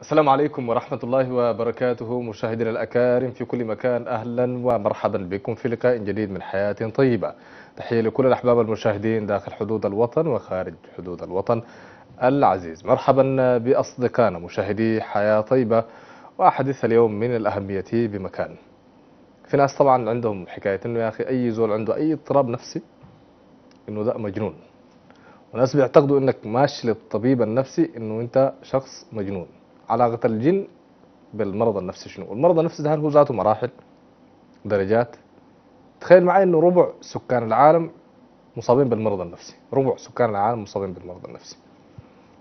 السلام عليكم ورحمة الله وبركاته مشاهدينا الأكارم في كل مكان أهلا ومرحبا بكم في لقاء جديد من حياة طيبة تحية لكل الأحباب المشاهدين داخل حدود الوطن وخارج حدود الوطن العزيز مرحبا بأصدقائنا مشاهدي حياة طيبة وأحدث اليوم من الأهمية بمكان في ناس طبعا عندهم حكاية أنه يا أخي أي زول عنده أي اضطراب نفسي أنه ده مجنون وناس بيعتقدوا أنك ماشي للطبيب النفسي أنه أنت شخص مجنون علاقة الجن بالمرض النفسي شنو المرض النفسي ده هو ذاته مراحل درجات تخيل معي انه ربع سكان العالم مصابين بالمرض النفسي ربع سكان العالم مصابين بالمرض النفسي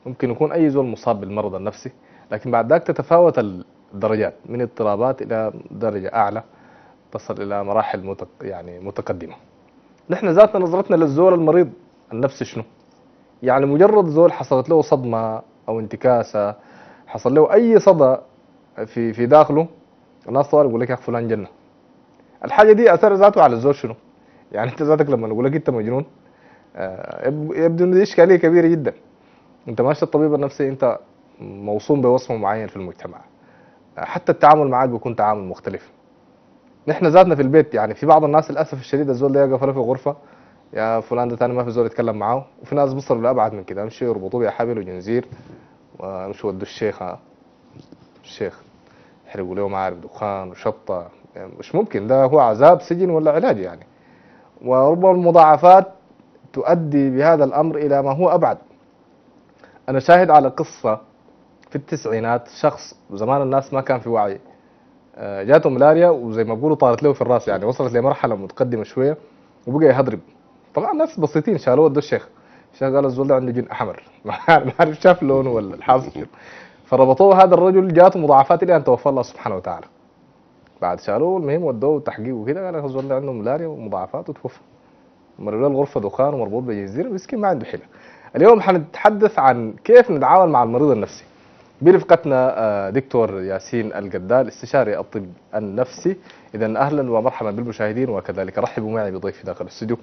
ممكن يكون اي زول مصاب بالمرض النفسي لكن بعد ذاك تتفاوت الدرجات من اضطرابات الى درجة اعلى تصل الى مراحل متق... يعني متقدمة نحن ذاتنا نظرتنا للزول المريض النفسي شنو يعني مجرد زول حصلت له صدمة او انتكاسة حصل له اي صدى في في داخله الناس تقول يقول لك يا فلان جنه الحاجه دي اثر ذاته على الزوج شنو يعني انت ذاتك لما يقول لك انت مجنون آه، يبدو ان دي اشكاليه كبيره جدا انت ماشي الطبيب النفسي انت موصوم بوصمه معين في المجتمع حتى التعامل معاك بيكون تعامل مختلف نحن ذاتنا في البيت يعني في بعض الناس للاسف الشديد الزول ده يقف في غرفه يا فلان ده تاني ما في زول يتكلم معاه وفي ناس بيصلوا لابعد من كده امشي يربطوه بحبل وجنزير ومش ودوا الشيخ الشيخ حرقوا له معارف دخان وشطة يعني مش ممكن ده هو عذاب سجن ولا علاج يعني وربما المضاعفات تؤدي بهذا الأمر إلى ما هو أبعد أنا شاهد على قصة في التسعينات شخص زمان الناس ما كان في وعي آه، جاته ملاريا وزي ما بيقولوا طارت له في الراس يعني وصلت لمرحلة متقدمة شوية وبقى يهضرب طبعا ناس بسيطين شالوه الدو الشيخ شغال الزول ده عنده جن احمر ما عارف شاف لونه ولا الحافظ فربطوه هذا الرجل جاته مضاعفات الى ان توفى الله سبحانه وتعالى بعد شالوه المهم ودوه تحقيق وكذا قال الزول ده عنده ملاريا ومضاعفات وتوفى مرة الغرفة دخان ومربوط بجزيرة مسكين ما عنده حيلة اليوم حنتحدث عن كيف نتعامل مع المريض النفسي برفقتنا آه، دكتور ياسين القدال استشاري الطب النفسي اذا اهلا ومرحبا بالمشاهدين وكذلك رحبوا معي بضيفي داخل الاستوديو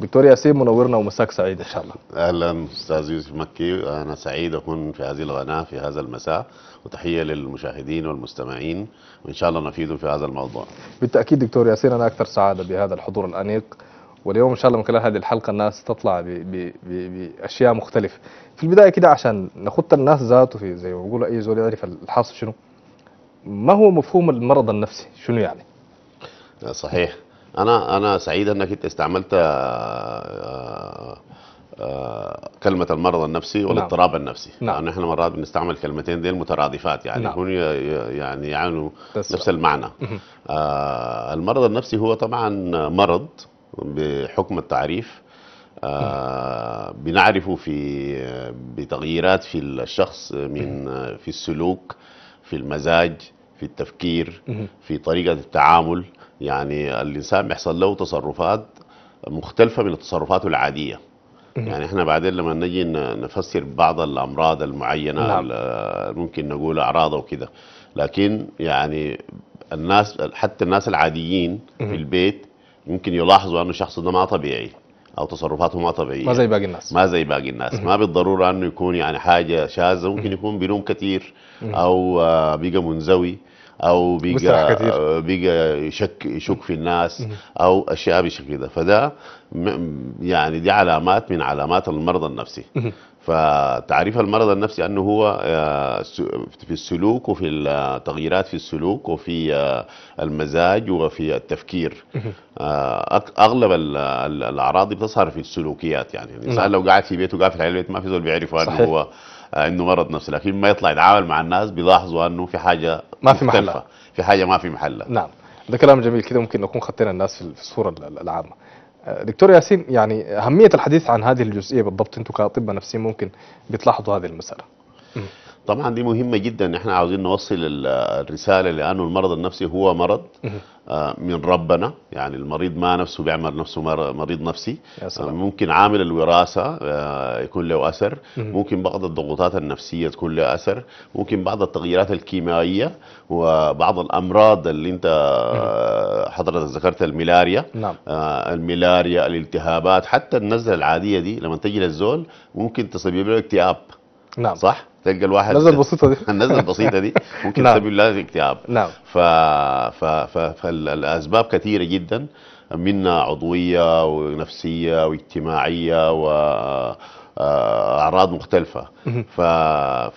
دكتور ياسين منورنا ومساك سعيد ان شاء الله اهلا استاذ يوسف مكي انا سعيد اكون في هذه القناه في هذا المساء وتحيه للمشاهدين والمستمعين وان شاء الله نفيدهم في هذا الموضوع بالتاكيد دكتور ياسين انا اكثر سعاده بهذا الحضور الانيق واليوم ان شاء الله من خلال هذه الحلقه الناس تطلع باشياء مختلفه في البدايه كده عشان نخط الناس ذاته في زي ما بيقولوا اي زول يعرف الحاصل شنو ما هو مفهوم المرض النفسي شنو يعني صحيح انا انا سعيد انك انت استعملت آه، آه، آه، كلمة المرض النفسي نعم. والاضطراب نعم. النفسي نعم. لأن احنا مرات بنستعمل كلمتين دي مترادفات يعني نعم. يعني يعانوا نفس المعنى المرض النفسي هو طبعا مرض بحكم التعريف آه بنعرفه في بتغييرات في الشخص من في السلوك في المزاج في التفكير في طريقة التعامل يعني الانسان بيحصل له تصرفات مختلفه من التصرفات العاديه يعني احنا بعدين لما نجي نفسر بعض الامراض المعينه نعم. ممكن نقول اعراض وكده لكن يعني الناس حتى الناس العاديين في البيت ممكن يلاحظوا انه الشخص ده ما طبيعي او تصرفاته ما طبيعيه ما زي باقي الناس ما زي باقي الناس ما بالضروره انه يكون يعني حاجه شاذه ممكن يكون بنوم كثير او آه، بيقى منزوي او بيقى بيقى يشك يشك في الناس او اشياء بشكل ده فده يعني دي علامات من علامات المرض النفسي فتعريف المرض النفسي انه هو آه، في السلوك وفي التغييرات في السلوك وفي آه، المزاج وفي التفكير آه، اغلب الاعراض بتظهر في السلوكيات يعني الانسان نعم. لو قاعد في بيته قافل على البيت ما في زول بيعرفوا انه هو آه، انه مرض نفسي لكن ما يطلع يتعامل مع الناس بيلاحظوا انه في حاجه ما في محلها في حاجه ما في محلها نعم ده كلام جميل كده ممكن نكون خطينا الناس في الصوره العامه آه، دكتور ياسين يعني اهميه الحديث عن هذه الجزئيه بالضبط انتم كاطباء نفسيين ممكن بتلاحظوا هذه المساله طبعا دي مهمة جدا احنا عاوزين نوصل الرسالة لأنه المرض النفسي هو مرض آه، من ربنا يعني المريض ما نفسه بيعمل نفسه مريض نفسي آه، ممكن عامل الوراثة آه، يكون له أثر ممكن بعض الضغوطات النفسية تكون له أثر ممكن بعض التغييرات الكيميائية وبعض الأمراض اللي أنت حضرتك ذكرت الملاريا نعم. الملاريا الالتهابات حتى النزلة العادية دي لما تجي للزول ممكن تسبب له اكتئاب نعم صح؟ تلقى الواحد النزله البسيطه دي النزله البسيطه دي ممكن نعم. تسبب لها اكتئاب نعم ف... ف... ف... فالاسباب كثيره جدا منها عضويه ونفسيه واجتماعيه و اعراض مختلفه ف...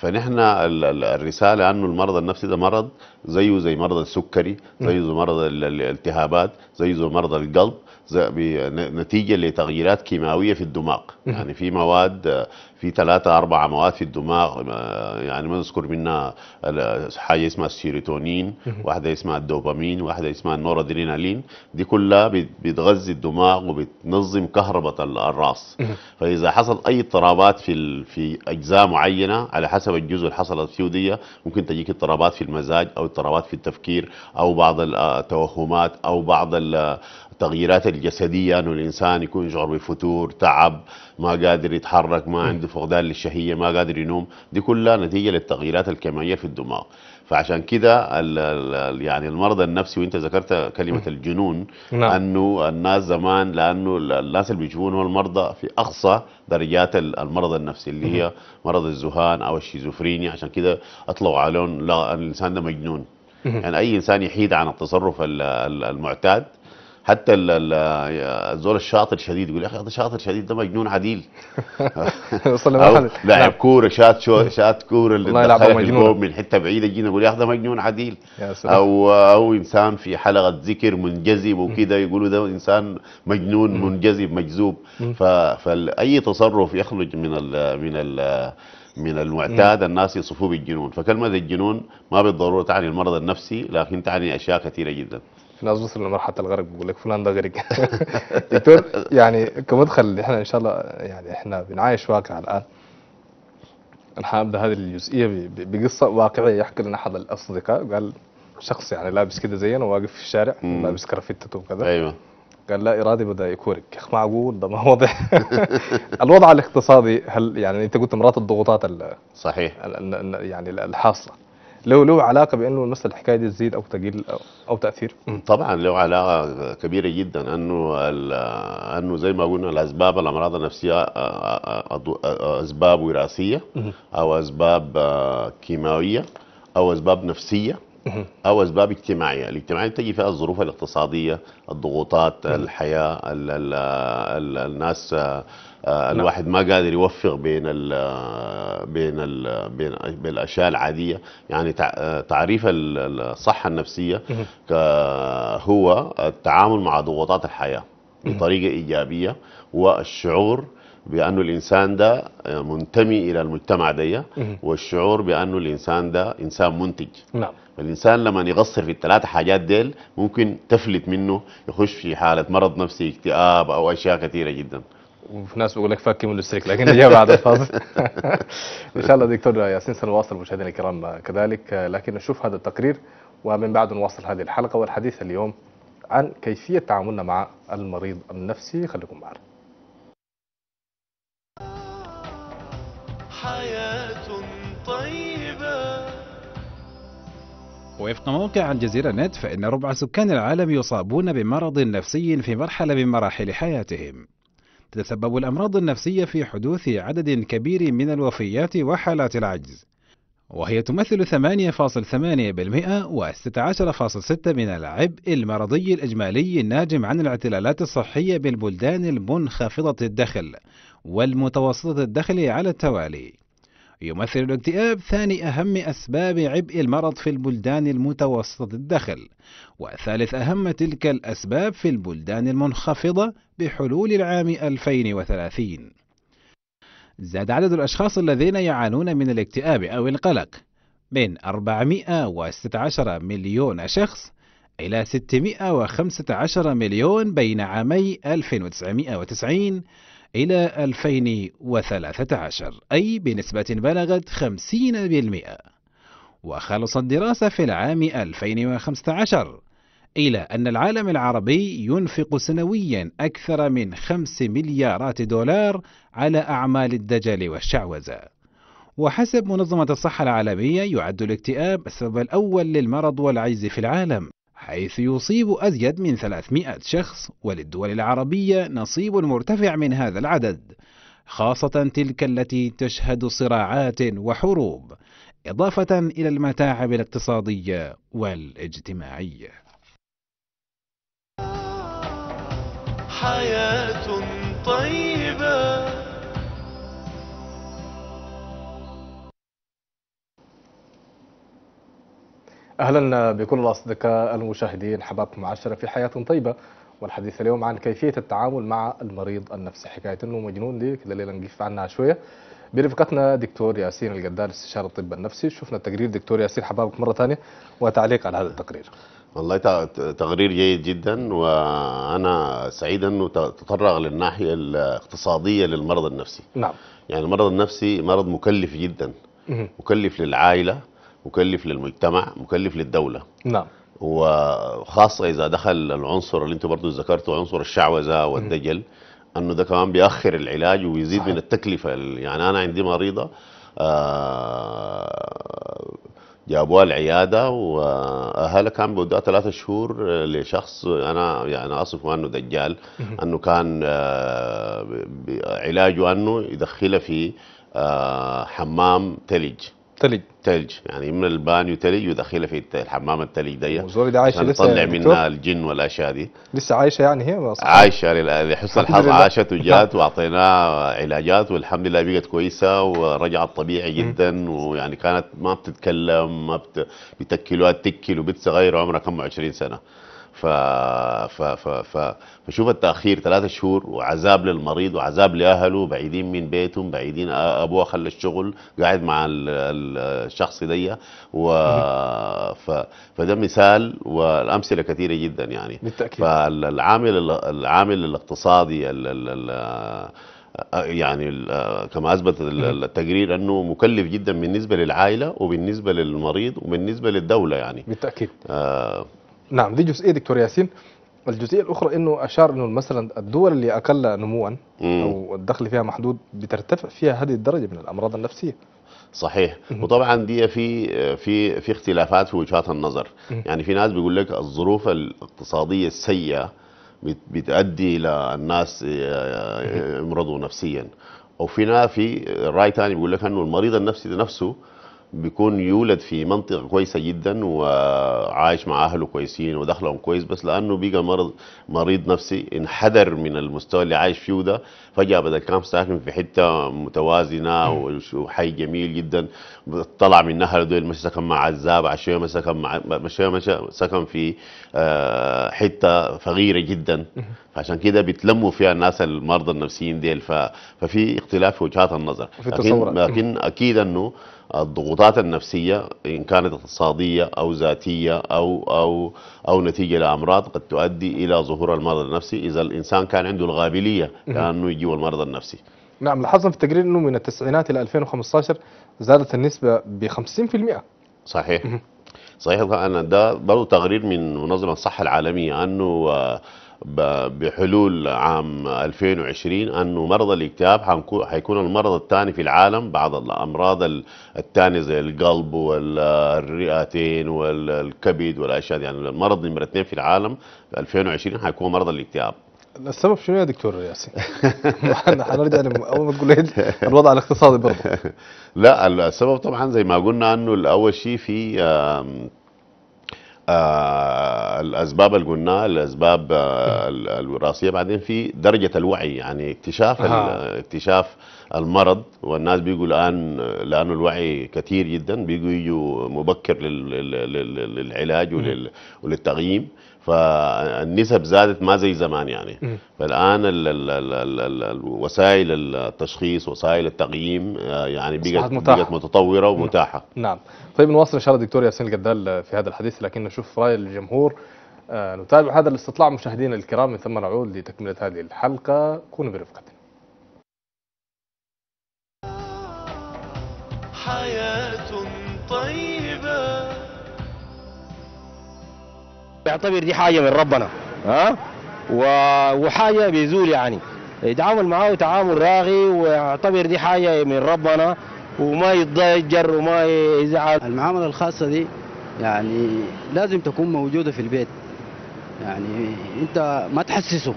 فنحن الرساله انه المرض النفسي ده مرض زيه زي مرض السكري زيه زي مرض الالتهابات زيه زي مرض القلب نتيجه لتغييرات كيماويه في الدماغ يعني في مواد في ثلاثة أربعة مواد في الدماغ يعني ما نذكر منها حاجة اسمها السيروتونين واحدة اسمها الدوبامين واحدة اسمها النورادرينالين دي كلها بتغذي الدماغ وبتنظم كهرباء الراس فإذا حصل أي اضطرابات في في أجزاء معينة على حسب الجزء اللي حصلت فيه دي ممكن تجيك اضطرابات في المزاج أو اضطرابات في التفكير أو بعض التوهمات آه، أو بعض التغييرات الجسديه انه الانسان يكون يشعر بفتور تعب ما قادر يتحرك ما عنده فقدان للشهيه ما قادر ينوم دي كلها نتيجه للتغييرات الكيميائيه في الدماغ فعشان كده يعني المرض النفسي وانت ذكرت كلمه الجنون نعم. انه الناس زمان لانه الناس اللي بيشوفون هو المرضى في اقصى درجات المرض النفسي اللي هي مرض الذهان او الشيزوفرينيا عشان كده اطلقوا عليهم لا الانسان ده مجنون يعني اي انسان يحيد عن التصرف المعتاد حتى الزول الشاطر شديد يقول يا اخي هذا شاطر شديد ده مجنون عديل وصل لمرحله لاعب نعم. كوره شات شو شات كوره اللي دخلت الجول من حته بعيده جينا نقول يا اخي ده مجنون عديل يا سلام. او او انسان في حلقه ذكر منجذب وكده يقولوا ده انسان مجنون منجذب مجذوب فاي تصرف يخرج من الـ من الـ من المعتاد الناس يصفوه بالجنون فكلمه الجنون ما بالضروره تعني المرض النفسي لكن تعني اشياء كثيره جدا في ناس وصلوا لمرحله الغرق بيقول لك فلان ده غرق دكتور يعني كمدخل اللي احنا ان شاء الله يعني احنا بنعايش واقع الان انا حابدا هذه الجزئيه بقصه واقعيه يحكي لنا احد الاصدقاء قال شخص يعني لابس كده زينا واقف في الشارع لابس كرافتته وكذا ايوه قال لا ارادي بدا يكورك يا اخي معقول ده ما واضح الوضع الاقتصادي هل يعني انت قلت مرات الضغوطات صحيح يعني الحاصه لو له علاقه بانه مثلا الحكايه دي تزيد او تقل او, تاثير طبعا له علاقه كبيره جدا انه انه زي ما قلنا الاسباب الامراض النفسيه آه، آه، آه، اسباب وراثيه او اسباب كيماويه او اسباب نفسيه او اسباب اجتماعيه، الاجتماعيه تجي فيها الظروف الاقتصاديه، الضغوطات، الحياه، الـ الـ الـ الناس آه، نعم. الواحد ما قادر يوفق بين الـ آه، بين الـ بين, بين الاشياء العاديه يعني آه، تعريف الصحه النفسيه هو التعامل مع ضغوطات الحياه بطريقه ايجابيه والشعور بانه الانسان ده منتمي الى المجتمع ده والشعور بانه الانسان ده انسان منتج نعم فالانسان لما يقصر في الثلاثه حاجات ديل ممكن تفلت منه يخش في حاله مرض نفسي اكتئاب او اشياء كثيره جدا وفي ناس بيقول لك فكي من الستريك لكن الاجابه بعد الفاصل ان شاء الله دكتور آه، ياسين سنواصل مشاهدينا الكرام آه، كذلك آه، لكن نشوف هذا التقرير ومن بعد نواصل هذه الحلقه والحديث اليوم عن كيفيه تعاملنا مع المريض النفسي خليكم معنا حياة طيبة وفق موقع الجزيرة نت فإن ربع سكان العالم يصابون بمرض نفسي في مرحلة من مراحل حياتهم تتسبب الأمراض النفسية في حدوث عدد كبير من الوفيات وحالات العجز وهي تمثل 8.8% و 16.6% من العبء المرضي الإجمالي الناجم عن الاعتلالات الصحية بالبلدان المنخفضة الدخل والمتوسطة الدخل على التوالي يمثل الاكتئاب ثاني أهم أسباب عبء المرض في البلدان المتوسطة الدخل، وثالث أهم تلك الأسباب في البلدان المنخفضة بحلول العام 2030. زاد عدد الأشخاص الذين يعانون من الاكتئاب أو القلق من 416 مليون شخص إلى 615 مليون بين عامي 1990 إلى 2013 أي بنسبة بلغت 50% وخلصت دراسة في العام 2015 إلى أن العالم العربي ينفق سنويا أكثر من 5 مليارات دولار على أعمال الدجل والشعوذة وحسب منظمة الصحة العالمية يعد الاكتئاب السبب الأول للمرض والعجز في العالم حيث يصيب أزيد من 300 شخص وللدول العربية نصيب مرتفع من هذا العدد خاصة تلك التي تشهد صراعات وحروب إضافة إلى المتاعب الاقتصادية والاجتماعية حياة طيبة أهلا بكل الأصدقاء المشاهدين حبابكم عشرة في حياة طيبة والحديث اليوم عن كيفية التعامل مع المريض النفسي حكاية أنه مجنون دي كده الليلة نقف عنها شوية برفقتنا دكتور ياسين القدار استشاري الطب النفسي شفنا التقرير دكتور ياسين حبابك مرة ثانية وتعليق على هذا التقرير والله تقرير جيد جدا وأنا سعيد أنه تطرق للناحية الاقتصادية للمرض النفسي نعم يعني المرض النفسي مرض مكلف جدا مكلف للعائلة مكلف للمجتمع مكلف للدولة نعم وخاصة إذا دخل العنصر اللي أنت برضو ذكرته عنصر الشعوذة والدجل أنه ده كمان بيأخر العلاج ويزيد صحيح. من التكلفة يعني أنا عندي مريضة آه جابوها العيادة وأهلها كان بودها ثلاثة شهور لشخص أنا يعني أصفه أنه دجال أنه كان آه، علاجه أنه يدخله في آه، حمام ثلج تلج تلج يعني من البانيو تلج وداخله في الحمام التلج دي وزوري ده عايشه لسه تطلع منها الجن والاشياء دي لسه عايشه يعني هي أصلاً. عايشه لحسن الحظ عاشت وجات واعطيناها علاجات والحمد لله بقت كويسه ورجعت طبيعي جدا ويعني كانت ما بتتكلم ما بت... بتكلوها تكل وبنت صغيره عمرها كم 20 سنه ف... ف... ف... ف... فشوف التاخير ثلاثة شهور وعذاب للمريض وعذاب لاهله بعيدين من بيتهم بعيدين ابوه خلى الشغل قاعد مع الشخص دي و... ف... فده مثال والامثله كثيره جدا يعني بالتاكيد فالعامل العامل الاقتصادي ال... ال... ال... يعني كما اثبت التقرير انه مكلف جدا بالنسبه للعائله وبالنسبه للمريض وبالنسبه للدوله يعني بالتاكيد آه نعم دي جزئيه دكتور ياسين الجزئيه الاخرى انه اشار انه مثلا الدول اللي اقل نموا او الدخل فيها محدود بترتفع فيها هذه الدرجه من الامراض النفسيه صحيح وطبعا دي في في في اختلافات في وجهات النظر يعني في ناس بيقول لك الظروف الاقتصاديه السيئه بتؤدي الى الناس آه، آه، يمرضوا نفسيا ناس في راي ثاني بيقول لك انه المريض النفسي نفسه بيكون يولد في منطقه كويسه جدا وعايش مع اهله كويسين ودخلهم كويس بس لانه بيجا مرض مريض نفسي انحدر من المستوى اللي عايش فيه ده فجاه بدل كان ساكن في حته متوازنه وحي جميل جدا طلع من نهر دول مش سكن مع عزاب عشوائي مش سكن مع مشى مشى سكن في آه، حته فقيره جدا عشان كده بيتلموا فيها الناس المرضى النفسيين ديل ففي اختلاف في وجهات النظر لكن لكن اكيد انه الضغوطات النفسية إن كانت اقتصادية أو ذاتية أو أو أو نتيجة لأمراض قد تؤدي إلى ظهور المرض النفسي إذا الإنسان كان عنده القابلية لأنه يجي المرض النفسي. نعم لاحظنا في التقرير أنه من التسعينات إلى 2015 زادت النسبة ب 50% صحيح. صحيح أنا ده برضه تقرير من منظمة الصحة العالمية أنه آه، بحلول عام 2020 أنه مرضى الاكتئاب حيكون المرض الثاني في العالم بعض الأمراض الثانية زي القلب والرئتين والكبد والأشياء يعني المرض نمرة اثنين في العالم في 2020 حيكون مرضى الاكتئاب السبب شنو يا دكتور ياسين؟ حنرجع اول ما تقول الوضع الاقتصادي برضه لا السبب طبعا زي ما قلنا انه اول شيء في آه الاسباب اللي قلناها الاسباب آه الوراثيه بعدين في درجه الوعي يعني اكتشاف آه. اكتشاف المرض والناس بيجوا الان لانه الوعي كثير جدا بيجوا يجوا مبكر للعلاج وللتقييم فالنسب زادت ما زي زمان يعني فالان ال الوسائل التشخيص وسائل التقييم آه، يعني بقت بقت متطوره ومتاحه نعم طيب نواصل ان شاء الله دكتور ياسين الجدال في هذا الحديث لكن نشوف راي الجمهور آه، نتابع هذا الاستطلاع مشاهدينا الكرام من ثم نعود لتكمله هذه الحلقه كونوا برفقتنا اعتبر دي حاجة من ربنا ها أه؟ وحاجة بيزول يعني يتعامل معاه تعامل راغي ويعتبر دي حاجة من ربنا وما يتضجر وما يزعل المعاملة الخاصة دي يعني لازم تكون موجودة في البيت يعني انت ما تحسسه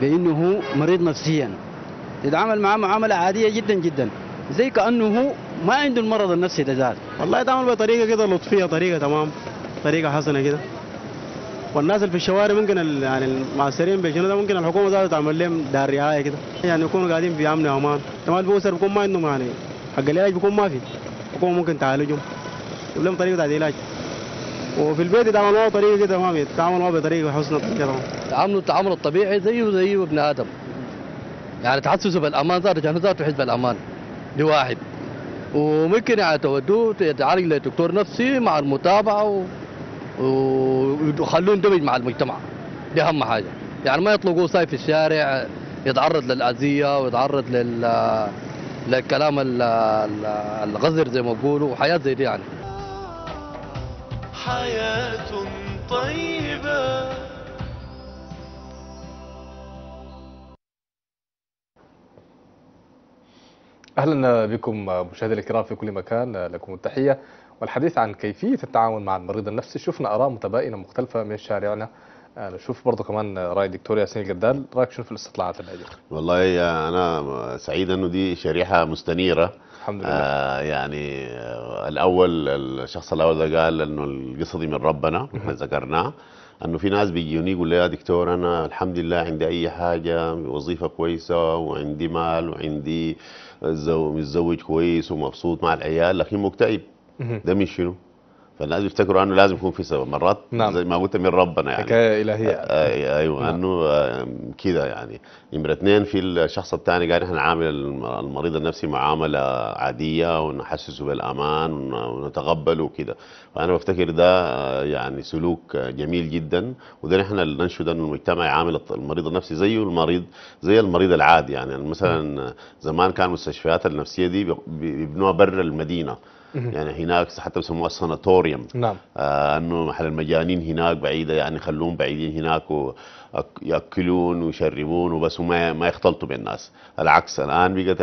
بانه هو مريض نفسيا تتعامل معاه معاملة عادية جدا جدا زي كانه هو ما عنده المرض النفسي ده والله يتعامل بطريقة كده لطفية طريقة تمام طريقة حسنة كده والناس اللي في الشوارع ممكن يعني المعسرين بيشنو ده ممكن الحكومه ذاتها تعمل لهم دار رعايه كده يعني يكونوا قاعدين في امن وامان تمام البؤسر بيكون ما عندهم يعني حق العلاج بيكون ما في الحكومه ممكن تعالجهم تجيب لهم طريقه علاج وفي البيت يتعاملوا معه بطريقه كده ما يتعاملوا معه بطريقه حسنة كده تعاملوا التعامل الطبيعي زيه زي ابن ادم يعني تحسسوا بالامان ذاته كان ذاته يحس بالامان دي واحد وممكن يعني تودوه يتعالج لدكتور نفسي مع المتابعه و... وخلوه يندمج مع المجتمع دي اهم حاجه يعني ما يطلقوه صايف في الشارع يتعرض للاذيه ويتعرض لل للكلام الغزر زي ما بيقولوا وحياه زي دي يعني حياه طيبه اهلا بكم مشاهدينا الكرام في كل مكان لكم التحيه والحديث عن كيفية التعامل مع المريض النفسي شفنا آراء متباينة مختلفة من شارعنا آه، نشوف برضه كمان راي الدكتور ياسين الجدال رايك شوف في الاستطلاعات الاخيره والله انا سعيد انه دي شريحه مستنيره الحمد لله آه يعني آه، الاول الشخص الاول ده قال انه القصه دي من ربنا احنا ذكرناه انه في ناس بيجوني يقول لي يا دكتور انا الحمد لله عندي اي حاجه وظيفه كويسه وعندي مال وعندي متزوج كويس ومبسوط مع العيال لكن مكتئب ده من شنو؟ فالناس بيفتكروا انه لازم يكون في سبب مرات نعم. زي ما قلت من ربنا يعني حكايه الهيه آه ايوه نعم. انه آه كده يعني نمره اثنين في الشخص الثاني قال احنا نعامل المريض النفسي معامله عاديه ونحسسه بالامان ونتقبله وكده فانا بفتكر ده آه، يعني سلوك جميل جدا وده احنا اللي ننشد انه المجتمع يعامل المريض النفسي زيه المريض زي المريض العادي يعني مثلا زمان كان المستشفيات النفسيه دي بيبنوها برا المدينه يعني هناك حتى بسموها السناتوريوم نعم آه انه محل المجانين هناك بعيده يعني خلوهم بعيدين هناك وياكلون ياكلون ويشربون وبس وما ما يختلطوا بالناس العكس الان بقت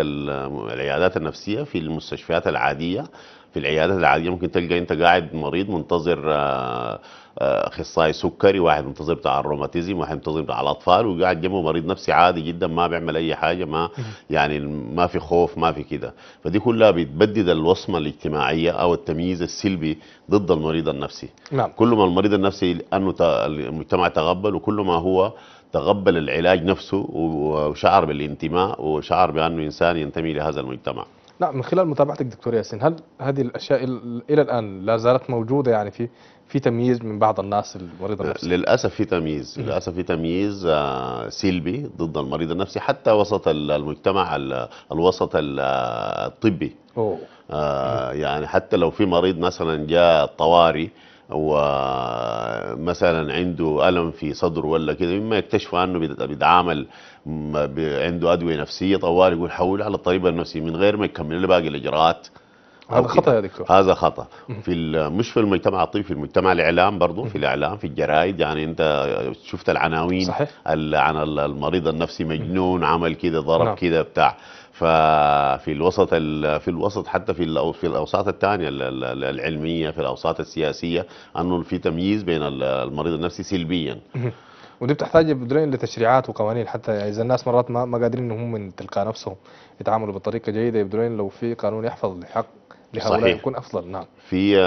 العيادات النفسيه في المستشفيات العاديه في العيادات العاديه ممكن تلقى انت قاعد مريض منتظر آه اخصائي سكري واحد منتظم بتاع الروماتيزم واحد منتظم بتاع الاطفال وقاعد جنبه مريض نفسي عادي جدا ما بيعمل اي حاجه ما يعني ما في خوف ما في كده فدي كلها بتبدد الوصمه الاجتماعيه او التمييز السلبي ضد المريض النفسي نعم. كل ما المريض النفسي انه المجتمع تقبل وكل ما هو تقبل العلاج نفسه وشعر بالانتماء وشعر بانه انسان ينتمي لهذا المجتمع نعم من خلال متابعتك دكتور ياسين هل هذه الاشياء الى الان لا زالت موجوده يعني في في تمييز من بعض الناس المريض النفسي للاسف في تمييز للاسف في تمييز آه، سلبي ضد المريض النفسي حتى وسط المجتمع الوسط الطبي أوه. آه، يعني حتى لو في مريض مثلا جاء طوارئ ومثلا عنده ألم في صدره ولا كده مما يكتشفوا عنه بيتعامل عنده ادويه نفسيه طوال يقول حوله على الطبيب النفسي من غير ما يكمل له باقي الاجراءات هذا خطا يا دكتور هذا خطا في مش في المجتمع الطبي في المجتمع الاعلام برضه في الاعلام في الجرايد يعني انت شفت العناوين صحيح. عن المريض النفسي مجنون عمل كذا ضرب نعم. بتاع ففي الوسط في الوسط حتى في في الاوساط الثانيه العلميه في الاوساط السياسيه انه في تمييز بين المريض النفسي سلبيا ودي بتحتاج بدرين لتشريعات وقوانين حتى يعني اذا الناس مرات ما, ما قادرين هم من تلقاء نفسهم يتعاملوا بطريقه جيده بدرين لو في قانون يحفظ الحق لهؤلاء يكون افضل نعم في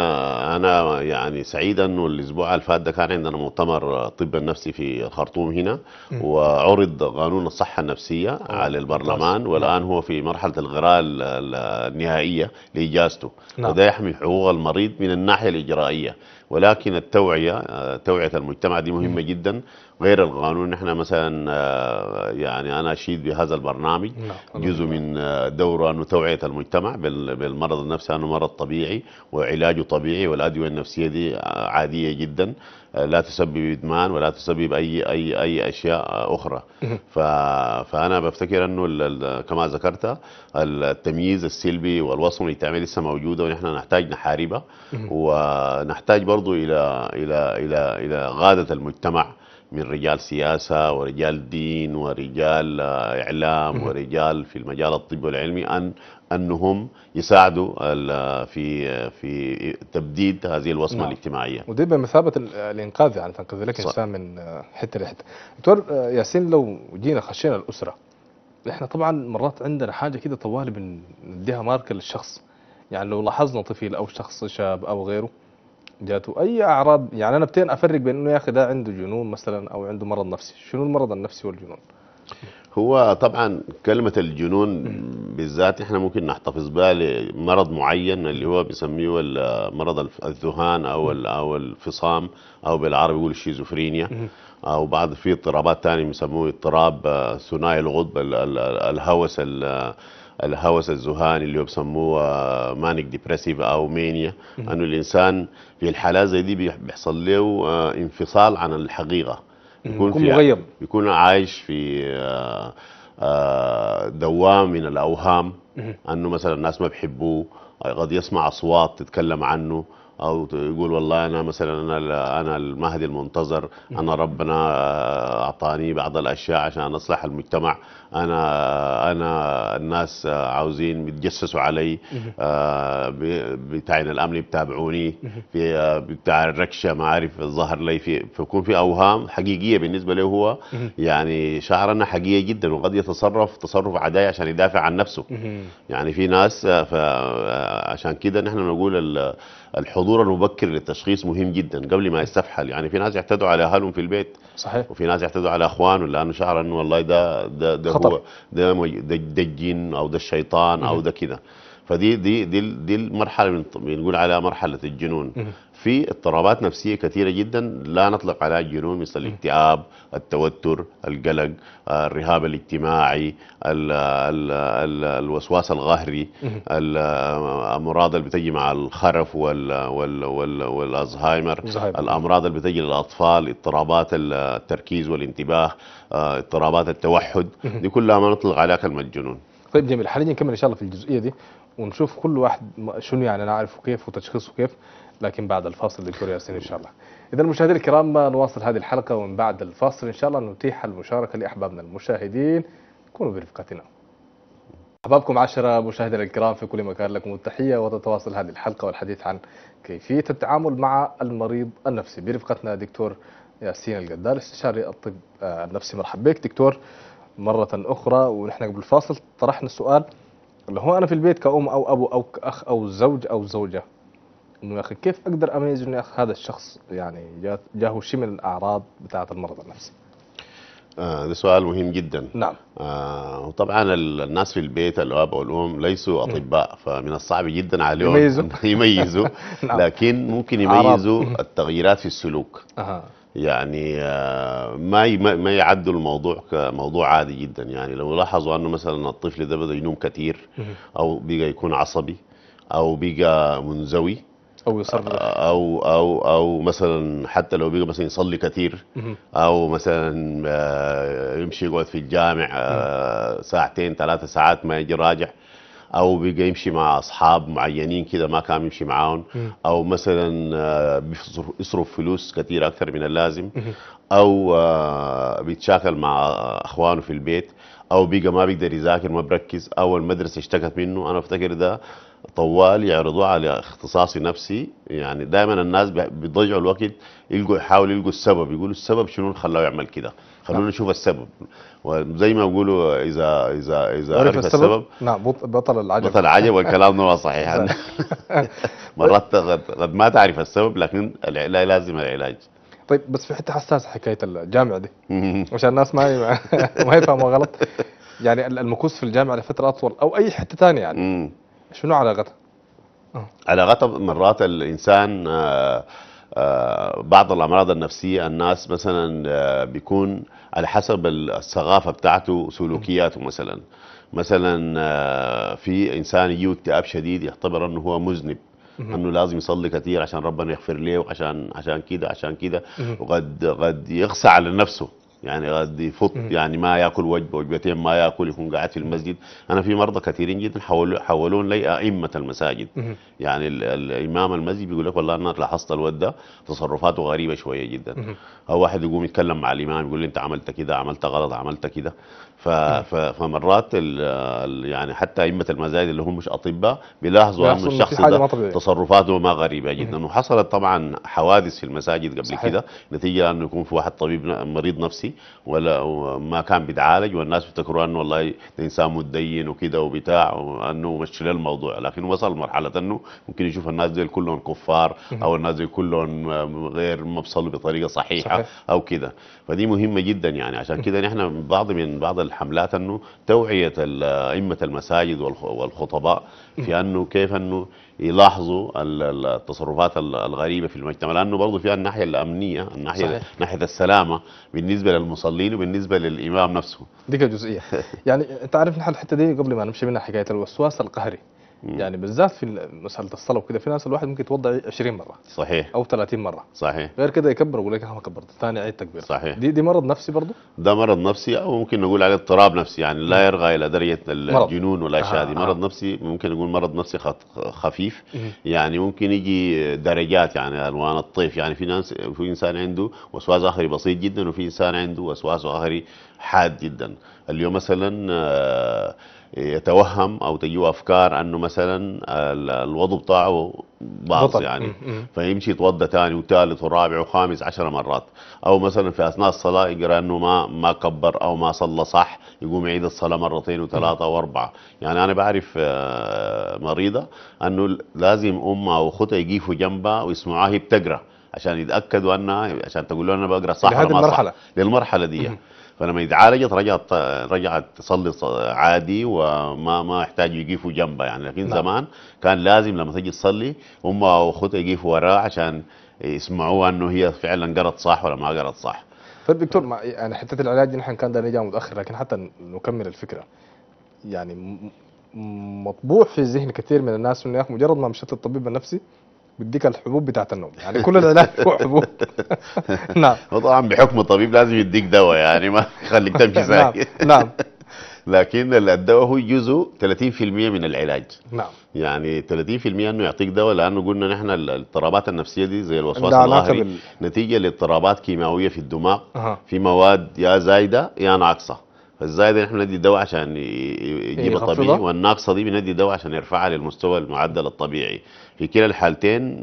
انا يعني سعيد انه الاسبوع الفات ده كان عندنا مؤتمر طب النفسي في الخرطوم هنا وعرض قانون الصحه النفسيه على البرلمان والان نعم. هو في مرحله الغراء النهائيه لاجازته نعم. وده يحمي حقوق المريض من الناحيه الاجرائيه ولكن التوعيه توعيه المجتمع دي مهمه جدا غير القانون نحن مثلا يعني انا اشيد بهذا البرنامج نعم، جزء من دوره انه توعيه المجتمع بالمرض النفسي انه مرض طبيعي علاجه طبيعي والادويه النفسيه دي عاديه جدا لا تسبب ادمان ولا تسبب اي اي اي اشياء اخرى فانا بفتكر انه كما ذكرت التمييز السلبي اللي تعمل لسه موجوده ونحن نحتاج نحاربها ونحتاج برضه الى الى الى الى غاده المجتمع من رجال سياسة ورجال دين ورجال إعلام ورجال في المجال الطبي والعلمي أن انهم يساعدوا في في تبديد هذه الوصمه نعم. الاجتماعيه ودي بمثابه الانقاذ يعني تنقذ لك انسان من آه، حته لحته دكتور آه، ياسين لو جينا خشينا الاسره احنا طبعا مرات عندنا حاجه كده طوالي بنديها ماركه للشخص يعني لو لاحظنا طفل او شخص شاب او غيره جاته اي اعراض يعني انا بتين افرق بين انه يا اخي ده عنده جنون مثلا او عنده مرض نفسي شنو المرض النفسي والجنون هو طبعا كلمة الجنون بالذات احنا ممكن نحتفظ بها لمرض معين اللي هو بيسميه مرض الذهان او او الفصام او بالعربي يقول الشيزوفرينيا او بعض في اضطرابات ثانيه بيسموه اضطراب آه، ثنائي الغضب الهوس الهوس الذهاني اللي هو بسموه مانيك ديبرسيف او مانيا انه الانسان في الحالات زي دي بيحصل له آه، انفصال عن الحقيقه يكون مغيب يكون عايش في آه، آه، دوام من الاوهام انه مثلا الناس ما بحبوه قد يسمع اصوات تتكلم عنه او يقول والله انا مثلا انا انا المهدي المنتظر انا ربنا اعطاني بعض الاشياء عشان اصلح المجتمع انا انا الناس عاوزين بيتجسسوا علي آه، بتاعين الامن بتابعوني في بتاع الركشه ما عارف ظهر لي في فيكون في اوهام حقيقيه بالنسبه له هو يعني شعرنا حقيقيه جدا وقد يتصرف تصرف عدائي عشان يدافع عن نفسه يعني في ناس عشان كده نحن نقول الحضور المبكر للتشخيص مهم جدا قبل ما يستفحل يعني في ناس يعتدوا على اهلهم في البيت صحيح وفي ناس يعتدوا على اخوانهم لانه شعر انه والله ده ده ده خطر. هو ده, ده, ده الجن او ده الشيطان او ده كده فدي دي دي دي المرحله بنقول عليها مرحله الجنون في اضطرابات نفسيه كثيره جدا لا نطلق عليها جنون مثل الاكتئاب، التوتر، القلق، الرهاب الاجتماعي، الـ الـ الـ الوسواس القهري، الامراض اللي بتجي مع الخرف والـ والـ وال والالزهايمر، الامراض اللي بتجي للاطفال، اضطرابات التركيز والانتباه، آه، اضطرابات التوحد، دي كلها ما نطلق عليها كلمه جنون. طيب جميل، حاليا نكمل ان شاء الله في الجزئيه دي ونشوف كل واحد شنو يعني نعرفه كيف وتشخيصه كيف. لكن بعد الفاصل دكتور ياسين إن شاء الله إذا المشاهدين الكرام نواصل هذه الحلقة ومن بعد الفاصل إن شاء الله نتيح المشاركة لأحبابنا المشاهدين كونوا برفقتنا أحبابكم عشرة مشاهدينا الكرام في كل مكان لكم التحية وتتواصل هذه الحلقة والحديث عن كيفية التعامل مع المريض النفسي برفقتنا دكتور ياسين القدار استشاري الطب النفسي مرحب بك دكتور مرة أخرى ونحن قبل الفاصل طرحنا السؤال اللي هو أنا في البيت كأم أو أبو أو أخ أو زوج أو زوجة انه يا اخي كيف اقدر اميز انه يا اخي هذا الشخص يعني شيء شمل الاعراض بتاعت المرض النفسي آه ده سؤال مهم جدا نعم آه وطبعا الناس في البيت الاب والام ليسوا اطباء فمن الصعب جدا عليهم يميزوا, يميزوا نعم. لكن ممكن يميزوا التغييرات في السلوك يعني، أه. يعني ما ما يعدوا الموضوع كموضوع عادي جدا يعني لو لاحظوا انه مثلا الطفل ده بدا ينوم كثير او بقى يكون عصبي او بقى منزوي او يصرف او او او مثلا حتى لو بيجي مثلا يصلي كثير او مثلا آه، يمشي يقعد في الجامع آه، ساعتين ثلاثه ساعات ما يجي راجع او بيجي يمشي مع اصحاب معينين كده ما كان يمشي معاهم او مثلا آه، بيصرف فلوس كثير اكثر من اللازم او بيتشاكل مع اخوانه في البيت او بيجي ما بيقدر يذاكر ما بركز او المدرسه اشتكت منه انا افتكر ده طوال يعرضوه على اختصاصي نفسي يعني دائما الناس بيضيعوا الوقت يلقوا يحاولوا يلقوا السبب يقولوا السبب شنو اللي خلاه يعمل كده خلونا نعم. نشوف السبب وزي ما بيقولوا اذا اذا اذا عرف السبب, السبب نعم بطل العجب بطل العجب والكلام نوع صحيح مرات قد ما تعرف السبب لكن لا لازم العلاج طيب بس في حته حساسه حكايه الجامعه دي عشان الناس ما ما يفهموا غلط يعني المكوس في الجامعه لفتره اطول او اي حته ثانيه يعني شنو علاقتها؟ آه. علاقتها مرات الانسان آه، آه، بعض الامراض النفسيه الناس مثلا بيكون على حسب الثقافه بتاعته سلوكياته مثلا مثلا في انسان يجي اكتئاب شديد يعتبر انه هو مذنب انه لازم يصلي كثير عشان ربنا يغفر له وعشان عشان كده عشان كده وقد قد يقسى على نفسه يعني قد يفط يعني ما ياكل وجبه وجبتين ما ياكل يكون قاعد في المسجد انا في مرضى كثيرين جدا حولون لي ائمه المساجد يعني الامام المسجد بيقول لك والله انا لاحظت الواد ده تصرفاته غريبه شويه جدا او واحد يقوم يتكلم مع الامام يقول لي انت عملت كده عملت غلط عملت كده نعم. فمرات يعني حتى ائمه المزايد اللي هم مش اطباء بيلاحظوا ان الشخص ده تصرفاته ما غريبه جدا نعم. وحصلت طبعا حوادث في المساجد قبل كده نتيجه انه يكون في واحد طبيب مريض نفسي ولا ما كان بيتعالج والناس بيفتكروا انه والله ده انسان متدين وكده وبتاع وانه مش الموضوع لكن وصل لمرحله انه ممكن يشوف الناس دي كلهم كفار او الناس دي كلهم غير مبصلوا بطريقه صحيحه صحيح. او كده فدي مهمه جدا يعني عشان كده نحن بعض من بعض الحملات انه توعيه ائمه المساجد والخطباء في انه كيف انه يلاحظوا التصرفات الغريبه في المجتمع لانه برضه فيها الناحيه الامنيه الناحيه صحيح. ناحيه السلامه بالنسبه للمصلين وبالنسبه للامام نفسه دي جزئيه يعني انت عارف نحن الحته دي قبل ما نمشي منها حكايه الوسواس القهري يعني بالذات في مساله الصلاه وكذا في ناس الواحد ممكن يتوضا 20 مره صحيح او 30 مره صحيح غير كذا يكبر يقول لك انا ما كبرت ثاني عيد تكبير صحيح دي دي مرض نفسي برضه ده مرض نفسي او ممكن نقول عليه اضطراب نفسي يعني لا يرغى الى درجه الجنون والاشياء آه، دي آه. مرض نفسي ممكن نقول مرض نفسي خفيف يعني ممكن يجي درجات يعني الوان الطيف يعني في ناس في انسان عنده وسواس اخري بسيط جدا وفي انسان عنده وسواس اخري حاد جدا اليوم مثلا آه يتوهم او تجيه افكار انه مثلا الوضو بتاعه باظ يعني فيمشي يتوضى ثاني وثالث ورابع وخامس عشر مرات او مثلا في اثناء الصلاه يقرا انه ما ما كبر او ما صلى صح يقوم يعيد الصلاه مرتين وثلاثه واربعه يعني انا بعرف آه، مريضه انه لازم امها واختها يقيفوا جنبها ويسمعوها هي بتقرا عشان يتاكدوا انها عشان تقول له انا بقرا صح ولا ما صح للمرحله دي فلما يتعالجت رجعت رجعت تصلي عادي وما ما احتاجوا يقفوا جنبها يعني لكن نعم. زمان كان لازم لما تجي تصلي هم واخوتها يقفوا وراها عشان يسمعوها انه هي فعلا قرت صح ولا ما قرت صح فالدكتور طيب ما يعني حته العلاج نحن كان ده متاخر لكن حتى نكمل الفكره يعني مطبوع في ذهن كثير من الناس انه يا اخي مجرد ما مشيت للطبيب النفسي بيديك الحبوب بتاعت النوم يعني كل العلاج نعم. هو حبوب نعم وطبعا بحكم الطبيب لازم يديك دواء يعني ما يخليك تمشي نعم. ساكت نعم لكن الدواء هو جزء 30% من العلاج نعم يعني 30% انه يعطيك دواء لانه قلنا نحن الاضطرابات النفسيه دي زي الوسواس القهري بال... نتيجه لاضطرابات كيماويه في الدماغ أه. في مواد يا زايده يا ناقصه فالزايده نحن ندي دواء عشان يجيب إيه، الطبيعي والناقصه دي بندي دواء عشان يرفعها للمستوى المعدل الطبيعي في كلا الحالتين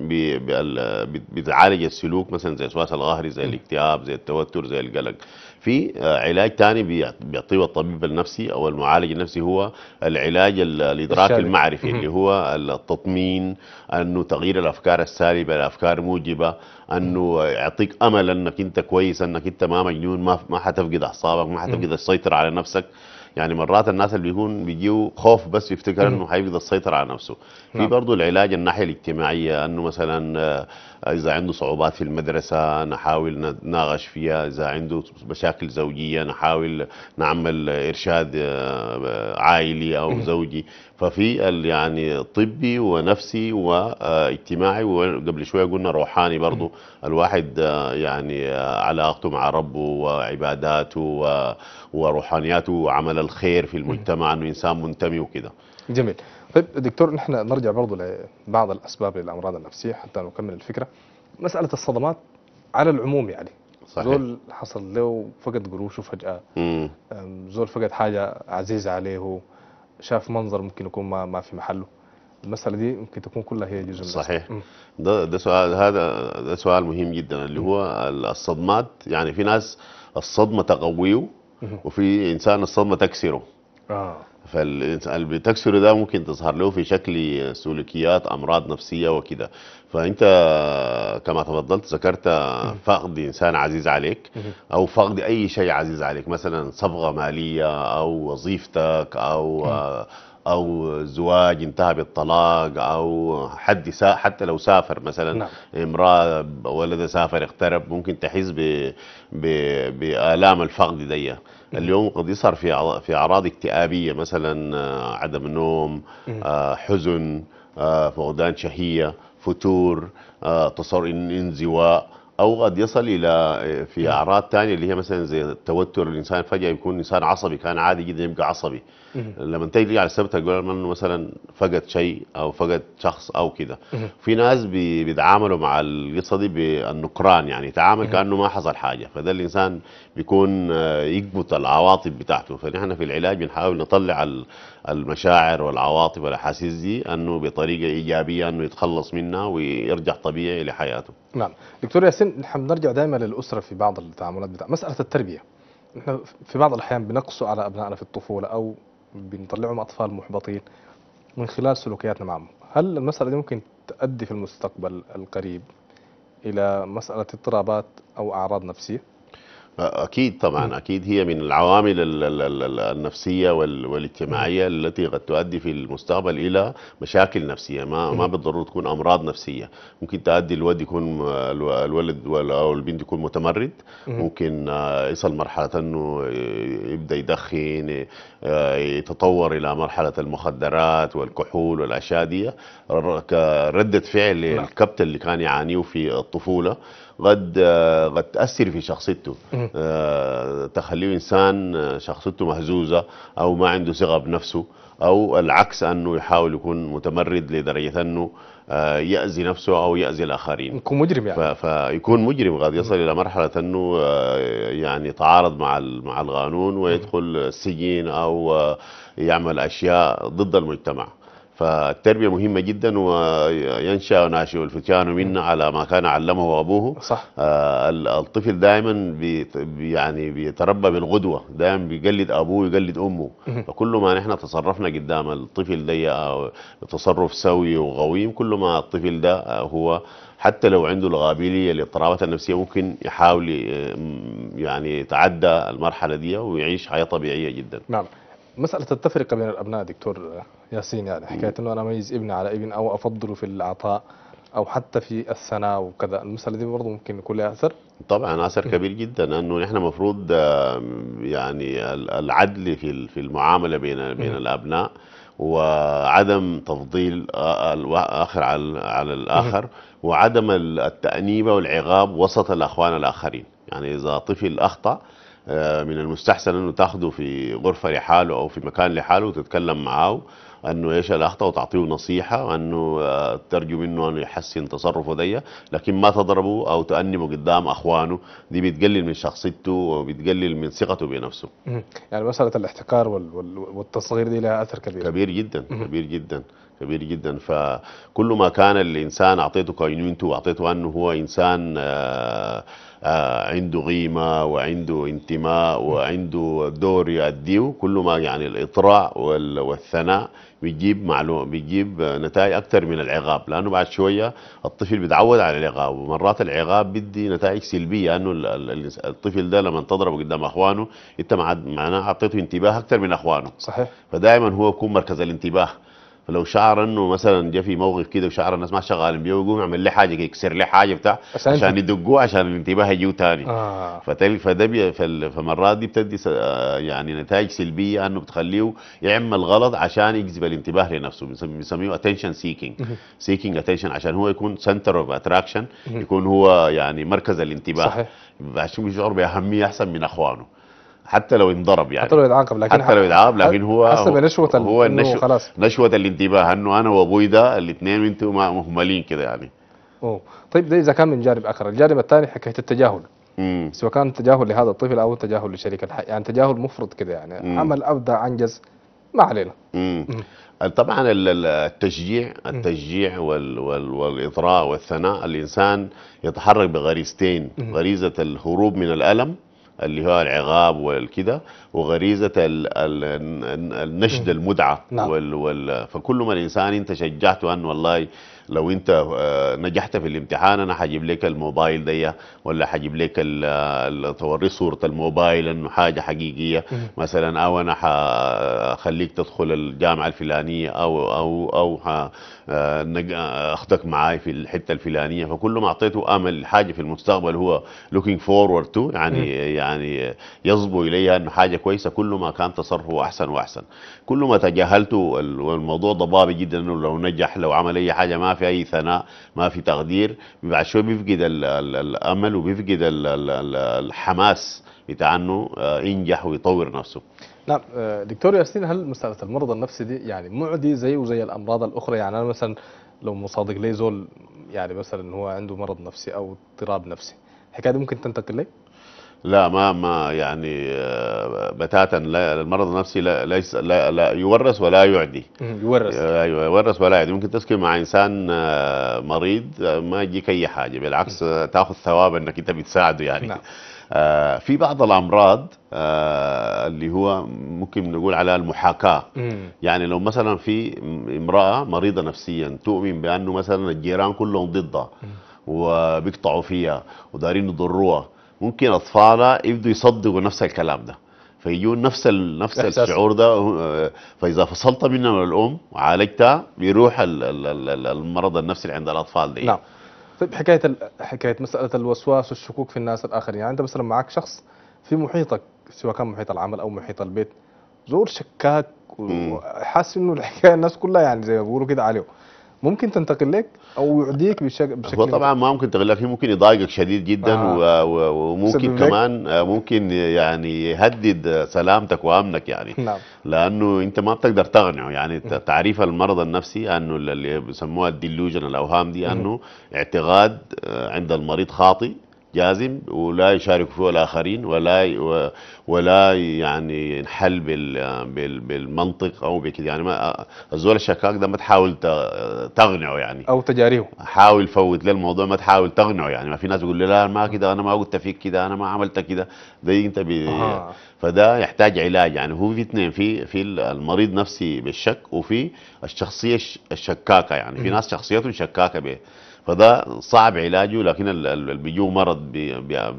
بتعالج السلوك مثلا زي الوسواس القهري زي الاكتئاب زي التوتر زي القلق في آه، علاج ثاني بيعطيه الطبيب النفسي او المعالج النفسي هو العلاج الادراكي المعرفي اللي هو التطمين انه تغيير الافكار السالبه لافكار موجبه انه يعطيك امل انك انت كويس انك انت ما مجنون ما ما حتفقد اعصابك ما حتفقد السيطره على نفسك يعني مرات الناس اللي بيكون بيجيوا خوف بس يفتكر انه حيقدر يسيطر على نفسه في نعم. برضه العلاج الناحيه الاجتماعيه انه مثلا آه، إذا عنده صعوبات في المدرسة نحاول نناقش فيها إذا عنده مشاكل زوجية نحاول نعمل إرشاد آه، عائلي أو زوجي ففي يعني طبي ونفسي واجتماعي وقبل شوية قلنا روحاني برضو الواحد آه، يعني آه، علاقته مع ربه وعباداته وروحانياته وعمل الخير في المجتمع أنه إنسان منتمي وكده جميل طيب دكتور نحن نرجع برضه لبعض الأسباب للأمراض النفسية حتى نكمل الفكرة مسألة الصدمات على العموم يعني صحيح. زول حصل له فقد قروشه فجأة مم. زول فقد حاجة عزيزة عليه شاف منظر ممكن يكون ما, ما في محله المسألة دي ممكن تكون كلها هي جزء من صحيح ده, ده سؤال هذا ده سؤال مهم جدا اللي هو الصدمات يعني في ناس الصدمة تقويه وفي إنسان الصدمة تكسره اه فاللي بتكسره ده ممكن تظهر له في شكل سلوكيات امراض نفسيه وكده فانت كما تفضلت ذكرت فقد انسان عزيز عليك او فقد اي شيء عزيز عليك مثلا صبغه ماليه او وظيفتك او او زواج انتهى بالطلاق او حد سا حتى لو سافر مثلا نعم. امراه ولد سافر اقترب ممكن تحس بالام الفقد ديه اليوم قد يظهر في في اعراض اكتئابيه مثلا آه، عدم النوم آه، حزن آه، فقدان شهيه فتور تصور انزواء او قد يصل الى في نعم. اعراض ثانيه اللي هي مثلا زي التوتر الانسان فجاه يكون انسان عصبي كان عادي جدا يبقى عصبي لما تيجي على سبت جيرمان مثلا فقد شيء او فقد شخص او كده في ناس بيتعاملوا مع القصه دي بالنكران يعني يتعامل كانه ما حصل حاجه فده الانسان بيكون آه، يكبت العواطف بتاعته فنحن في العلاج بنحاول نطلع المشاعر والعواطف والاحاسيس دي انه بطريقه ايجابيه انه يتخلص منها ويرجع طبيعي لحياته نعم دكتور ياسين نحن بنرجع دائما للاسره في بعض التعاملات بتاع مساله التربيه نحن في بعض الاحيان بنقصوا على ابنائنا في الطفوله او بنطلعهم اطفال محبطين من خلال سلوكياتنا معهم هل المساله دي ممكن تؤدي في المستقبل القريب الى مساله اضطرابات او اعراض نفسيه أكيد طبعا أكيد هي من العوامل النفسية والاجتماعية التي قد تؤدي في المستقبل إلى مشاكل نفسية ما ما بالضرورة تكون أمراض نفسية ممكن تؤدي الولد يكون الولد أو البنت يكون متمرد ممكن آه، يصل مرحلة أنه آه، يبدأ يدخن آه، يتطور إلى مرحلة المخدرات والكحول والأشياء دي ردة فعل نعم. الكبت اللي كان يعانيه في الطفولة قد آه، قد تاثر في شخصيته آه، تخليه انسان آه، شخصيته مهزوزه او ما عنده ثقه بنفسه او العكس انه يحاول يكون متمرد لدرجه انه يأذي نفسه أو يأذي الآخرين يكون مجرم يعني فيكون مجرم قد يصل إلى مرحلة أنه يعني يتعارض مع مع القانون ويدخل السجين أو يعمل أشياء ضد المجتمع فالتربية مهمة جدا وينشأ ناشئ الفتيان منا على ما كان علمه أبوه صح آه الطفل دائما بي يعني بيتربى بالقدوة دائما بيقلد أبوه يقلد أمه فكل ما نحن تصرفنا قدام الطفل ده آه، تصرف سوي وقويم كل ما الطفل ده آه، هو حتى لو عنده الغابلية الاضطرابات النفسية ممكن يحاول آه، يعني يتعدى المرحلة دي ويعيش حياة طبيعية جدا نعم مسألة التفرقة بين الأبناء دكتور ياسين يعني حكاية أنه أنا أميز ابني على ابن أو أفضله في العطاء أو حتى في الثناء وكذا المسألة دي برضه ممكن يكون لها أثر طبعا أثر كبير جدا أنه نحن المفروض يعني العدل في في المعاملة بين بين الأبناء وعدم تفضيل الآخر على الآخر وعدم التأنيب والعقاب وسط الأخوان الآخرين يعني إذا طفل أخطأ آه، من المستحسن انه تاخده في غرفه لحاله او في مكان لحاله وتتكلم معاه انه ايش الاخطاء وتعطيه نصيحه انه آه، ترجو منه انه يحسن تصرفه دي لكن ما تضربه او تأنبه قدام اخوانه دي بتقلل من شخصيته وبتقلل من ثقته بنفسه. يعني مساله الاحتكار والتصغير دي لها اثر كبير. كبير جدا كبير جدا كبير جدا فكل ما كان الانسان اعطيته قيمته واعطيته انه هو انسان آه آه، عنده قيمة وعنده انتماء وعنده دور يؤديه كل ما يعني الإطراء والثناء بيجيب معلوم بيجيب نتائج أكثر من العقاب لأنه بعد شوية الطفل بيتعود على العقاب ومرات العقاب بدي نتائج سلبية أنه الطفل ده لما تضربه قدام أخوانه أنت معناه أعطيته انتباه أكثر من أخوانه صحيح فدائما هو يكون مركز الانتباه فلو شعر انه مثلا جا في موقف كده وشعر الناس ما شغالين بيه ويقوم يعمل لي حاجه يكسر لي حاجه بتاع عشان يدقوه عشان الانتباه يجي ثاني آه. فده فمرات دي بتدي آه، يعني نتائج سلبيه انه بتخليه يعمل غلط عشان يجذب الانتباه لنفسه بنسميه اتنشن سيكينج سيكينج اتنشن عشان هو يكون سنتر اوف اتراكشن يكون هو يعني مركز الانتباه صحيح عشان يشعر باهميه احسن من اخوانه حتى لو انضرب يعني حتى لو يتعاقب لكن حتى لو يتعاقب لكن هو حسب نشوة هو النشوة خلاص نشوة الانتباه انه انا وابوي ده الاثنين انتم مهملين كده يعني اوه طيب ده اذا كان من جانب اخر الجانب الثاني حكايه التجاهل مم. سواء كان تجاهل لهذا الطفل او تجاهل لشريك الحي يعني تجاهل مفرط كده يعني مم. عمل ابدع انجز ما علينا مم. مم. طبعا التشجيع التشجيع وال وال والاطراء والثناء الانسان يتحرك بغريزتين غريزه الهروب من الالم اللي هو العقاب والكذا وغريزه النشد المدعى نعم. وال فكل ما الانسان انت شجعته ان والله لو انت آه، نجحت في الامتحان انا حجيب لك الموبايل دي ولا حجيب لك توري صوره الموبايل انه حاجه حقيقيه مثلا او انا حخليك آه، تدخل الجامعه الفلانيه او او او آه، آه، اختك معاي في الحته الفلانيه فكل ما اعطيته امل حاجه في المستقبل هو لوكينج فورورد تو يعني م. يعني يصبو اليها انه حاجه كويسه كل ما كان تصرفه احسن واحسن كل ما تجاهلته والموضوع ضبابي جدا انه لو نجح لو عمل اي حاجه ما في اي ثناء ما في تقدير بعد شوي بيفقد الامل وبيفقد الحماس بتاع انه آه، ينجح ويطور نفسه نعم آه، دكتور ياسين هل مسألة المرض النفسي دي يعني معدي زيه وزي الأمراض الأخرى يعني أنا مثلا لو مصادق لي زول يعني مثلا هو عنده مرض نفسي أو اضطراب نفسي الحكاية دي ممكن تنتقل لي؟ لا ما ما يعني آه، بتاتا لا المرض النفسي لا ليس لا, لا يورث ولا يعدي يورث آه، أيوة، يورث ولا يعدي ممكن تسكن مع انسان مريض ما يجيك اي حاجه بالعكس تاخذ ثواب انك انت بتساعده يعني نعم. آه، في بعض الامراض آه، اللي هو ممكن نقول على المحاكاه يعني لو مثلا في امراه مريضه نفسيا تؤمن بانه مثلا الجيران كلهم ضدها وبيقطعوا فيها ودارين يضروها ممكن اطفالها يبدوا يصدقوا نفس الكلام ده فيجون نفس ال... نفس الشعور ده فاذا فصلت منها الام وعالجتها بيروح المرض النفسي اللي عند الاطفال دي نعم طيب حكايه حكايه مساله الوسواس والشكوك في الناس الاخرين يعني انت مثلا معك شخص في محيطك سواء كان محيط العمل او محيط البيت زور شكاك وحاسس انه الحكايه الناس كلها يعني زي ما بيقولوا كده عليه ممكن تنتقل لك او يعديك بشكل بشكل هو طبعا ما ممكن تنتقل لك ممكن يضايقك شديد جدا آه. وممكن كمان آه، ممكن يعني يهدد سلامتك وامنك يعني نعم. لانه انت ما بتقدر تقنعه يعني تعريف المرض النفسي انه اللي بيسموها الديلوجن الاوهام دي انه اعتقاد آه، عند المريض خاطئ جازم ولا يشارك فيه الآخرين ولا ولا يعني ينحل بالمنطق أو بكذا يعني ما الزول الشكاك ده ما تحاول تقنعه يعني أو تجاريه حاول فوت له الموضوع ما تحاول تقنعه يعني ما في ناس يقول له لا ما كده أنا ما قلت فيك كده أنا ما عملت كده زي أنت آه. فده يحتاج علاج يعني هو في اثنين في في المريض نفسي بالشك وفي الشخصية الشكاكة يعني في ناس شخصيتهم شكاكة فده صعب علاجه لكن اللي بيجوه مرض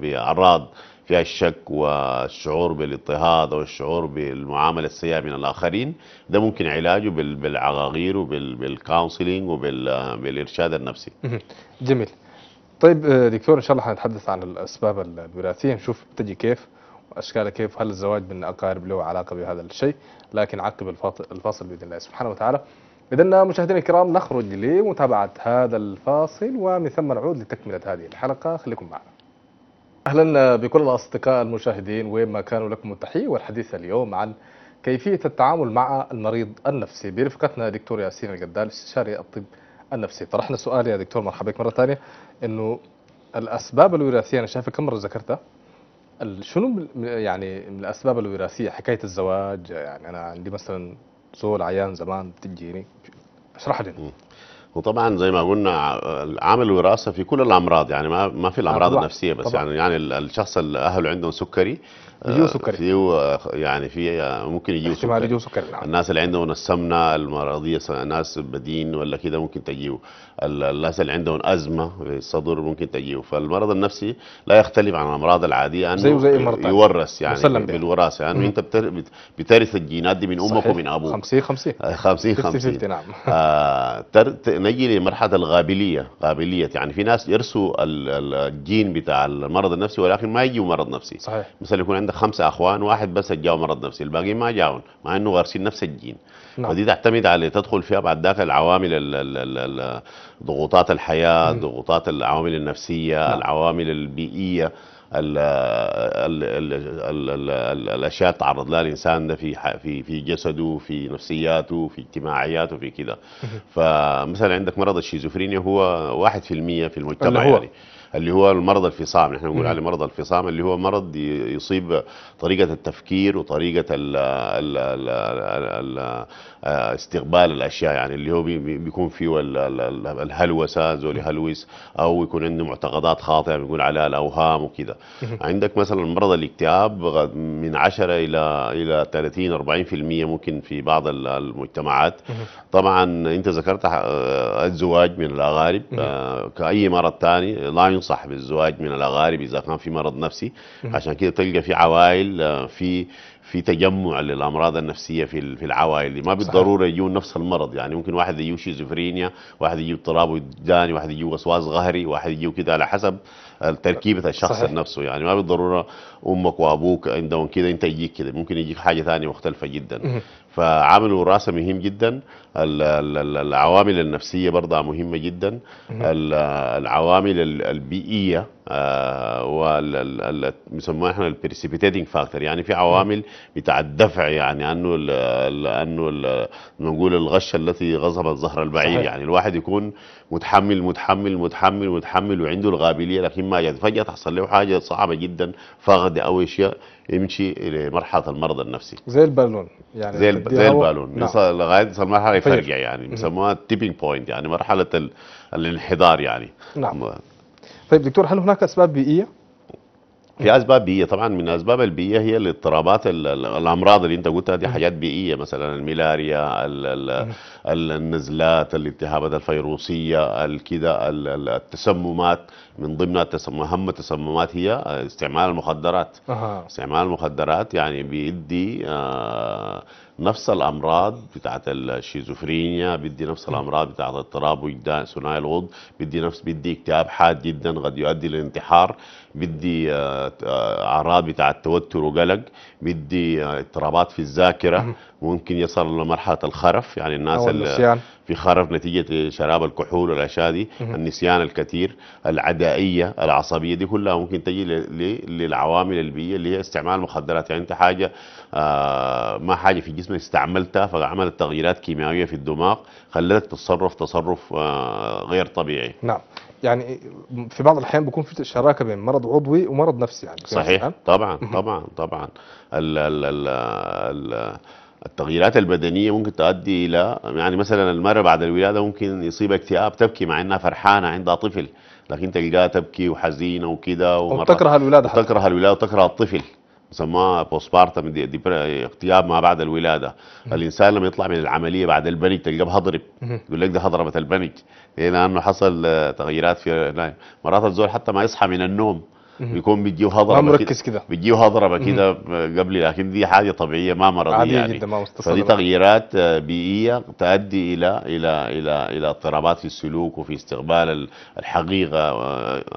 بأعراض فيها الشك والشعور بالاضطهاد او الشعور بالمعامله السيئه من الاخرين ده ممكن علاجه بالعقاقير وبالكونسلنج وبالارشاد النفسي. جميل. طيب آه، دكتور ان شاء الله حنتحدث عن الاسباب الوراثيه نشوف بتجي كيف واشكالها كيف هل الزواج من اقارب له علاقه بهذا الشيء لكن عقب الفاصل باذن الله سبحانه وتعالى إذن مشاهدينا الكرام نخرج لمتابعة هذا الفاصل ومن ثم نعود لتكملة هذه الحلقة خليكم معنا أهلا بكل الأصدقاء المشاهدين وين ما كانوا لكم التحية والحديث اليوم عن كيفية التعامل مع المريض النفسي برفقتنا دكتور ياسين القدال استشاري الطب النفسي طرحنا سؤال يا دكتور مرحبا بك مرة ثانية أنه الأسباب الوراثية أنا شايفة كم مرة ذكرتها شنو يعني من الأسباب الوراثية حكاية الزواج يعني أنا عندي مثلا صور عيان زمان بتجيني اشرح لي وطبعا زي ما قلنا عمل الوراثة في كل الامراض يعني ما ما في الامراض طبعا. النفسيه بس طبعا. يعني يعني الشخص اللي اهله عندهم سكري يجيو آه، سكري فيه يعني في آه، ممكن يجيو سكري يجيو سكري نعم. الناس اللي عندهم السمنه المرضيه ناس بدين ولا كده ممكن تجيو الناس اللي عندهم ازمه في الصدر ممكن تجيو فالمرض النفسي لا يختلف عن الامراض العاديه انه زي زي يورث يعني بالوراثه يعني انت بترث الجينات دي من امك صحيح. ومن ابوك 50 50 50 50 نعم آه نجي لمرحله الغابليه غابليه يعني في ناس يرسوا الجين بتاع المرض النفسي ولكن ما يجيوا مرض نفسي صحيح مثلا يكون عندك خمسه اخوان واحد بس جاو مرض نفسي الباقي ما جاون مع انه غارسين نفس الجين نعم. فدي تعتمد على تدخل فيها بعد ذاك العوامل ضغوطات الحياه ضغوطات العوامل النفسيه نعم. العوامل البيئيه الاشياء تعرض لها الانسان ده في في في جسده في نفسياته في اجتماعياته في كده فمثلا عندك مرض الشيزوفرينيا هو 1% في المجتمع يعني اللي هو المرض الفصام نحن يعني نقول عليه مرض الفصام اللي هو مرض يصيب طريقة التفكير وطريقة الـ الـ الـ الـ الـ استقبال الأشياء يعني اللي هو بيكون فيه الهلوسة زول يهلوس أو يكون عنده معتقدات خاطئة بنقول عليها الأوهام وكذا عندك مثلا مرض الاكتئاب من 10 إلى إلى 30 40% ممكن في بعض المجتمعات طبعا أنت ذكرت الزواج من الأغارب آه، كأي مرض ثاني لا ينصح بالزواج من الاغارب اذا كان في مرض نفسي عشان كده تلقى في عوائل آه، في في تجمع للامراض النفسيه في في العوائل ما بالضروره يجون نفس المرض يعني ممكن واحد يجيه شيزوفرينيا واحد يجيه اضطراب وجداني واحد يجيه وسواس قهري واحد يجيه كده على حسب تركيبه الشخص صحيح. نفسه يعني ما بالضروره امك وابوك عندهم كده انت يجيك كده ممكن يجيك حاجه ثانيه مختلفه جدا فعمل الوراثه مهم جدا العوامل النفسية برضه مهمة جدا العوامل البيئية آه، وال بنسموها احنا البريسيبيتيتنج فاكتور يعني في عوامل بتاع الدفع يعني انه الـ انه نقول الغشه التي غصبت ظهر البعير يعني الواحد يكون متحمل متحمل متحمل متحمل وعنده القابليه لكن ما جت فجاه تحصل له حاجه صعبه جدا فقد او اشياء يمشي لمرحله المرض النفسي زي البالون يعني زي, الب... زي البالون نعم. لغايه المرحله يفرجع يعني بيسموها تيبنج بوينت يعني مرحله ال... الانحدار يعني نعم طيب دكتور هل هناك اسباب بيئيه؟ في اسباب بيئيه طبعا من الاسباب البيئيه هي الاضطرابات الامراض اللي انت قلتها دي حاجات بيئيه مثلا الملاريا الـ الـ النزلات الالتهابات الفيروسيه كده التسممات من ضمن التسمم اهم التسممات هي استعمال المخدرات استعمال المخدرات يعني بيدي آه نفس الامراض بتاعت الشيزوفرينيا بدي نفس الامراض بتاعت اضطراب وجدان ثنائي الغض بدي نفس بدي اكتئاب حاد جدا قد يؤدي للانتحار بدي آه، آه، اعراض بتاع التوتر وقلق بدي آه، اضطرابات في الذاكره ممكن يصل لمرحله الخرف يعني الناس اللي في خرف نتيجه شراب الكحول والاشياء دي النسيان الكثير العدائيه العصبيه دي كلها ممكن تجي للعوامل البيئيه اللي هي استعمال المخدرات يعني انت حاجه ما حاجه في جسمك استعملتها فعملت تغييرات كيميائيه في الدماغ خلتك تتصرف تصرف غير طبيعي نعم يعني في بعض الاحيان بيكون في شراكه بين مرض عضوي ومرض نفسي يعني صحيح طبعا طبعا طبعا ال ال ال ال التغييرات البدنيه ممكن تؤدي الى يعني مثلا المراه بعد الولاده ممكن يصيبها اكتئاب تبكي مع انها فرحانه عندها طفل لكن تلقاها تبكي وحزينه وكده وتكره الولاده تكره الولاده وتكره الطفل سماها بوسبارتم اغتياب ما بعد الولاده الانسان لما يطلع من العمليه بعد البنج تلقاه بهضرب يقول لك ده هضربه البنج إيه، لانه حصل آه، تغييرات في مرات الزول حتى ما يصحى من النوم بيكون بيجيه هضربه ما مركز كده بيجيه هضربه كده آه، قبل لكن دي حاجه طبيعيه ما مرضيه عادية يعني جدا ما فدي تغييرات آه، بيئيه تؤدي الى الى الى الى اضطرابات في السلوك وفي استقبال الحقيقه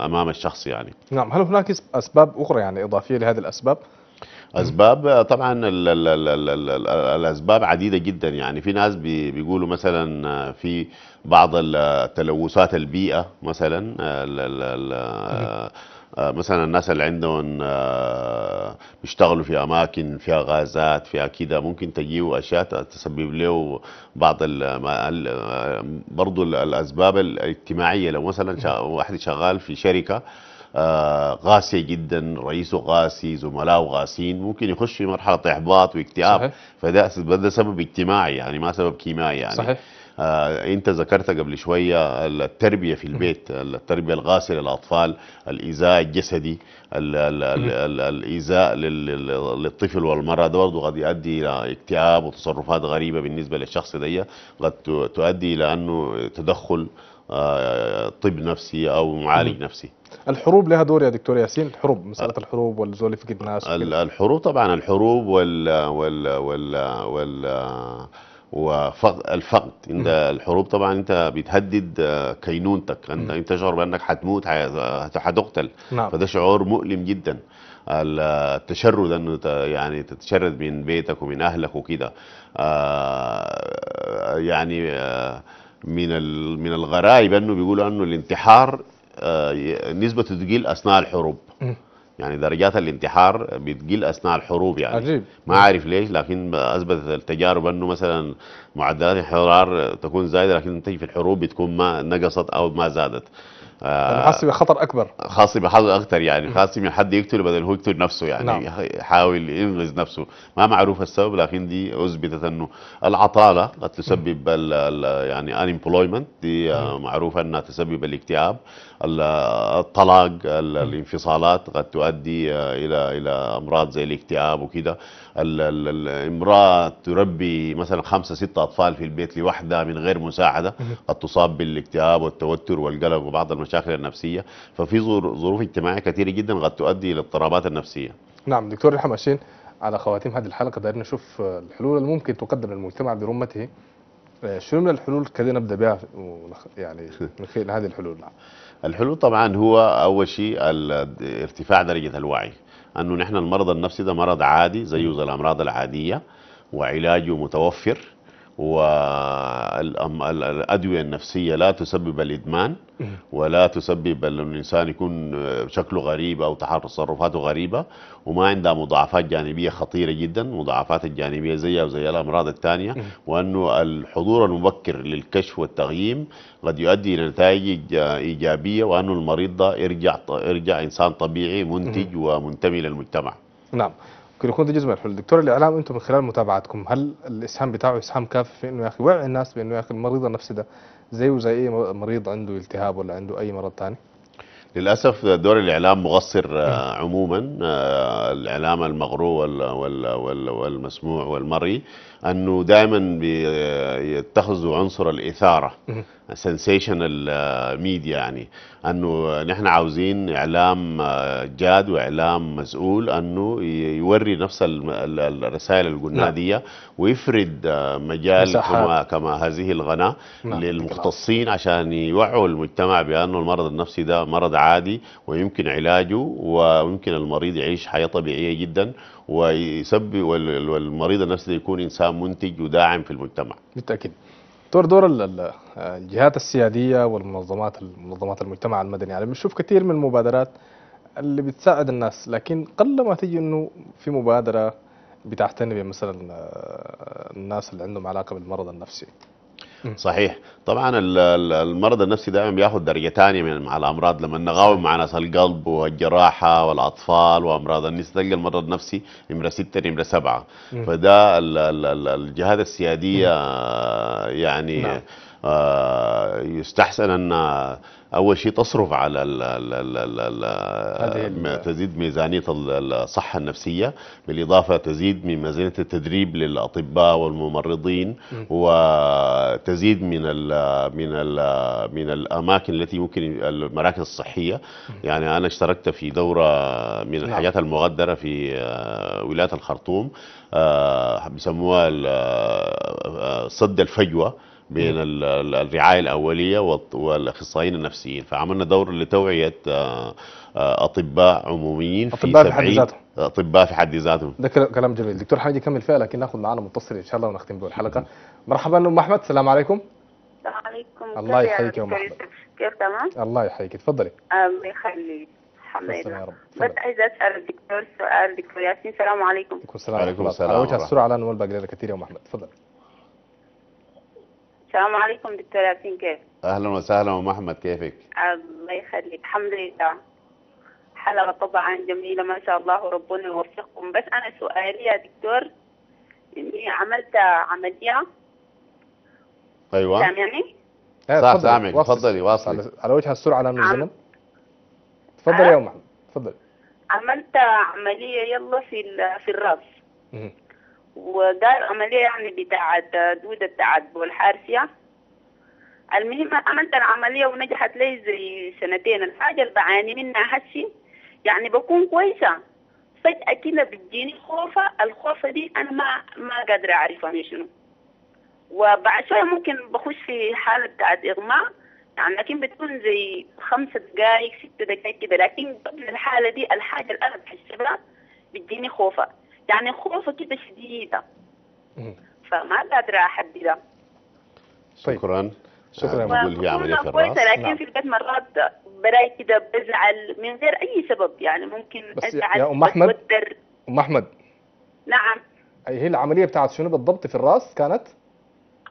امام الشخص يعني نعم هل هناك اسباب اخرى يعني اضافيه لهذه الاسباب؟ اسباب طبعا الـ الـ الـ الـ الـ الـ الاسباب عديده جدا يعني في ناس بيقولوا مثلا في بعض التلوثات البيئه مثلا الـ الـ الـ آه، مثلا الناس اللي عندهم آه، بيشتغلوا في اماكن فيها غازات فيها كده ممكن تجيه اشياء تسبب له بعض آه، برضه الاسباب الاجتماعيه لو مثلا واحد شغال في شركه قاسيه آه، جدا رئيسه قاسي زملائه قاسيين ممكن يخش في مرحله احباط واكتئاب صحيح. فده سبب اجتماعي يعني ما سبب كيميائي يعني صحيح. آه انت ذكرت قبل شويه التربيه في البيت التربيه القاسيه للاطفال الايذاء الجسدي الايذاء للطفل والمراه ده برضه قد يؤدي الى اكتئاب وتصرفات غريبه بالنسبه للشخص ده قد تؤدي الى انه تدخل آه طب نفسي او معالج نفسي الحروب لها دور يا دكتور ياسين الحروب مساله الحروب يفقد الناس الحروب طبعا الحروب وال وال وال, وال والفقد انت الحروب طبعا انت بتهدد كينونتك انت انت تشعر بانك حتموت حتقتل نعم. فده شعور مؤلم جدا التشرد انه يعني تتشرد من بيتك ومن اهلك وكده آه، يعني آه، من من الغرائب انه بيقولوا انه الانتحار آه، نسبه تقل اثناء الحروب يعني درجات الانتحار بتقل اثناء الحروب يعني عجيب. ما عارف ليش لكن اثبتت التجارب انه مثلا معدلات الحرار تكون زايده لكن تجي في الحروب بتكون ما نقصت او ما زادت يعني آه، خاصة بخطر اكبر خاصة بخطر اكثر يعني خاصة من حد يقتل بدل هو يقتل نفسه يعني نعم. يحاول ينقذ نفسه ما معروف السبب لكن دي اثبتت انه العطاله قد تسبب ال ال يعني unemployment دي معروفه انها تسبب الاكتئاب الطلاق الانفصالات قد تؤدي آه، الى الى امراض زي الاكتئاب وكذا الامراه تربي مثلا خمسه سته اطفال في البيت لوحدها من غير مساعده قد تصاب بالاكتئاب والتوتر والقلق وبعض المشاكل النفسيه ففي ظروف اجتماعيه كثيره جدا قد تؤدي الى اضطرابات النفسيه نعم دكتور الحم على خواتيم هذه الحلقه دايرين نشوف آه، الحلول الممكن تقدم للمجتمع برمته آه، شنو من الحلول كذا نبدا بها يعني من خلال هذه الحلول نعم. الحلول طبعا هو أول شيء ارتفاع درجة الوعي أنه نحن المرض النفسي ده مرض عادي زيه زي الأمراض العادية وعلاجه متوفر والأدوية النفسية لا تسبب الإدمان ولا تسبب أن الإنسان يكون شكله غريب أو تصرفاته غريبة وما عندها مضاعفات جانبية خطيرة جدا مضاعفات الجانبية زيها وزي الأمراض الثانية وأنه الحضور المبكر للكشف والتقييم قد يؤدي إلى نتائج إيجابية وأنه المريض ده يرجع, يرجع إنسان طبيعي منتج ومنتمي للمجتمع نعم ممكن يكون ده جزء من الحلول دكتور الاعلام انتم من خلال متابعتكم هل الاسهام بتاعه اسهام كافي في انه يا اخي وعي الناس بانه يا اخي المريض النفسي ده زي وزي اي مريض عنده التهاب ولا عنده اي مرض ثاني؟ للاسف دور الاعلام مقصر آه، عموما آه، الاعلام المغرو والمسموع والمري انه دائما بيتخذوا عنصر الاثاره سنسيشنال آه، ميديا يعني انه نحن عاوزين اعلام آه، جاد واعلام مسؤول انه يوري نفس الرسائل القنادية نعم. ويفرد آه، مجال كما كما هذه الغناء نعم. للمختصين عشان يوعوا المجتمع بانه المرض النفسي ده مرض عادي ويمكن علاجه ويمكن المريض يعيش حياه طبيعيه جدا ويسبب والمريض النفسي يكون انسان منتج وداعم في المجتمع بالتاكيد دور دور الجهات السياديه والمنظمات منظمات المجتمع المدني يعني بنشوف كثير من المبادرات اللي بتساعد الناس لكن قل ما تجي انه في مبادره بتعتني بمثلا آه، الناس اللي عندهم علاقه بالمرض النفسي صحيح طبعا المرض النفسي دائما بياخذ درجه ثانيه من مع الامراض لما نقاوم مع ناس القلب والجراحه والاطفال وامراض النساء تلقى المرض النفسي نمره سته نمره سبعه فده الجهات السياديه يعني نعم. آه، يستحسن ان اول شيء تصرف على ال ال ال ال تزيد ميزانيه الصحه النفسيه بالاضافه تزيد من ميزانيه التدريب للاطباء والممرضين وتزيد من الـ من الـ من الاماكن التي ممكن المراكز الصحيه يعني انا اشتركت في دوره من نعم. الحاجات المغدره في آه، ولايه الخرطوم آه، بيسموها صد الفجوه بين الرعايه الاوليه والاخصائيين النفسيين فعملنا دور لتوعيه آه، آه، اطباء عموميين أطباء في, في حد ذاتهم اطباء في حد ذاتهم ده كلام جميل دكتور حميد يكمل فيها لكن ناخذ معنا متصل ان شاء الله ونختم به الحلقه مرحبا ام احمد السلام عليكم عليكم الله يحييك يا ام احمد كيف تمام الله يحييك تفضلي الله يخليك الحمد لله بس عايزه اسال الدكتور سؤال دكتور ياسين السلام عليكم وعليكم السلام عليكم السلام على السرعه لانه ما باقي لنا كثير يا ام احمد تفضل السلام عليكم دكتور ياسين كيف؟ اهلا وسهلا ام احمد كيفك؟ الله يخليك الحمد لله حلقه طبعا جميله ما شاء الله وربنا يوفقكم بس انا سؤالي يا دكتور اني عملت عمليه ايوه سامعني؟ ايه صح سامعك تفضلي واصل على وجه السرعه لانه عم... الزمن تفضلي يا ام احمد تفضلي عملت عمليه يلا في في الراس ودار عملية يعني بتاعت دودة بتاعت بول حارسية المهم عملت العملية ونجحت لي زي سنتين الحاجة اللي بعاني منها هسي يعني بكون كويسة فجأة كده بتجيني خوفة الخوفة دي أنا ما ما قادرة أعرفها شنو وبعد شوية ممكن بخش في حالة بتاعت إغماء يعني لكن بتكون زي خمسة دقايق ست دقايق كده لكن قبل الحالة دي الحاجة اللي أنا بحس بها بتجيني خوفة يعني خوفه كده شديده فما قادره احددها طيب. شكرا شكرا آه، بقول هي عمليه الراس لكن نعم. في البيت مرات براي كده بزعل من غير اي سبب يعني ممكن ازعل يا ام احمد بتوتر. ام احمد نعم هي العمليه بتاعت شنو بالضبط في الراس كانت؟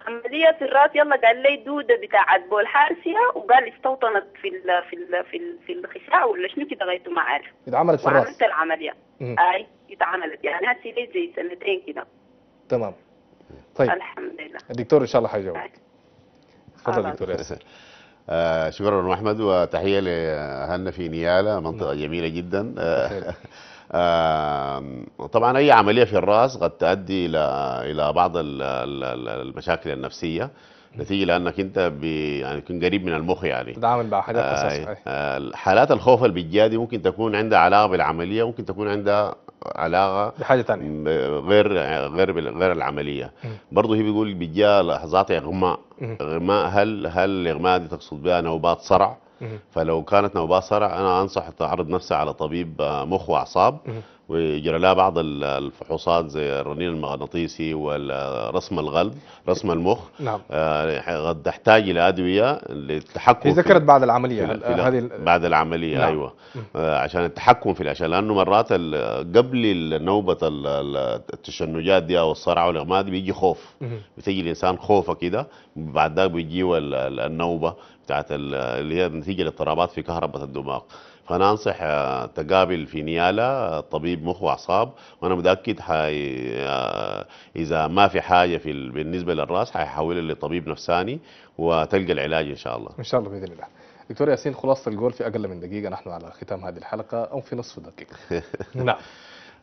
عمليه في الراس يلا قال لي دوده بتاعت بول حارسية وقال استوطنت في الـ في الـ في في الخشاع ولا شنو كده غايته ما عارف. اتعملت في الراس. وعملت العمليه. اي. اتعملت يعني هسه لي زي سنتين كده تمام طيب الحمد لله الدكتور ان شاء الله حيجاوبك طيب. تفضل دكتور ياسر آه شكرا احمد وتحيه لاهلنا في نياله منطقه نعم. جميله جدا آه آه طبعا اي عمليه في الراس قد تؤدي الى الى بعض المشاكل النفسيه نتيجه لانك انت بي يعني تكون قريب من المخ يعني تتعامل مع حاجات آه آه حالات الخوف اللي بتجي ممكن تكون عندها علاقه بالعمليه ممكن تكون عندها علاقه بحاجه ثانيه غير غير غير العمليه برضه هي بيقول بتجي لحظات اغماء اغماء هل هل الاغماء دي تقصد بها نوبات صرع فلو كانت نوبات صرع انا انصح تعرض نفسها على طبيب آه، مخ واعصاب ويجرى لها بعض الفحوصات زي الرنين المغناطيسي ورسم الغلب رسم المخ نعم آه، تحتاج الى ادويه للتحكم هي ذكرت بعد العمليه في آه، هذه بعد العمليه نعم. ايوه آه، عشان التحكم في الاشياء لانه مرات قبل نوبه التشنجات دي او الصرع والاغماء دي بيجي خوف بتجي الانسان خوفه كده بعد ذاك بيجي النوبه بتاعت اللي هي نتيجه لاضطرابات في كهرباء الدماغ فانا انصح آه، تقابل في نيالا طبيب مخ واعصاب وانا متاكد حي آه، اذا ما في حاجه في بالنسبه للراس حيحولها لطبيب نفساني وتلقى العلاج ان شاء الله ان شاء الله باذن الله دكتور ياسين خلاصه الجول في اقل من دقيقه نحن على ختام هذه الحلقه او في نصف دقيقه نعم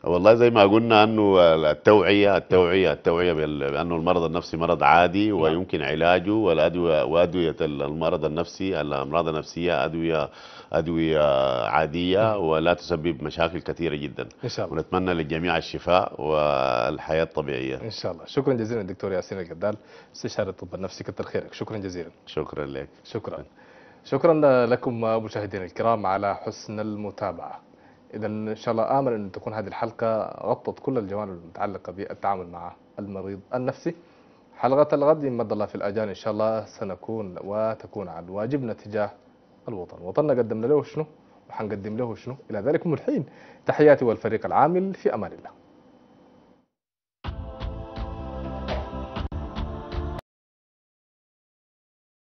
والله زي ما قلنا انه التوعيه التوعيه التوعيه بانه المرض النفسي مرض عادي نعم. ويمكن علاجه والادويه وادويه المرض النفسي الامراض النفسيه ادويه أدوية عادية نعم. ولا تسبب مشاكل كثيرة جدا إن شاء الله ونتمنى للجميع الشفاء والحياة الطبيعية إن شاء الله شكرا جزيلا دكتور ياسين القدال استشاري الطب النفسي كثر خيرك شكرا جزيلا شكرا لك شكرا شكرا لكم مشاهدينا الكرام على حسن المتابعة إذا إن شاء الله آمل أن تكون هذه الحلقة غطت كل الجوانب المتعلقة بالتعامل مع المريض النفسي حلقة الغد يمد الله في الأجان إن شاء الله سنكون وتكون عن واجبنا تجاه الوطن وطننا قدمنا له شنو وحنقدم له شنو إلى ذلك من الحين تحياتي والفريق العامل في أمان الله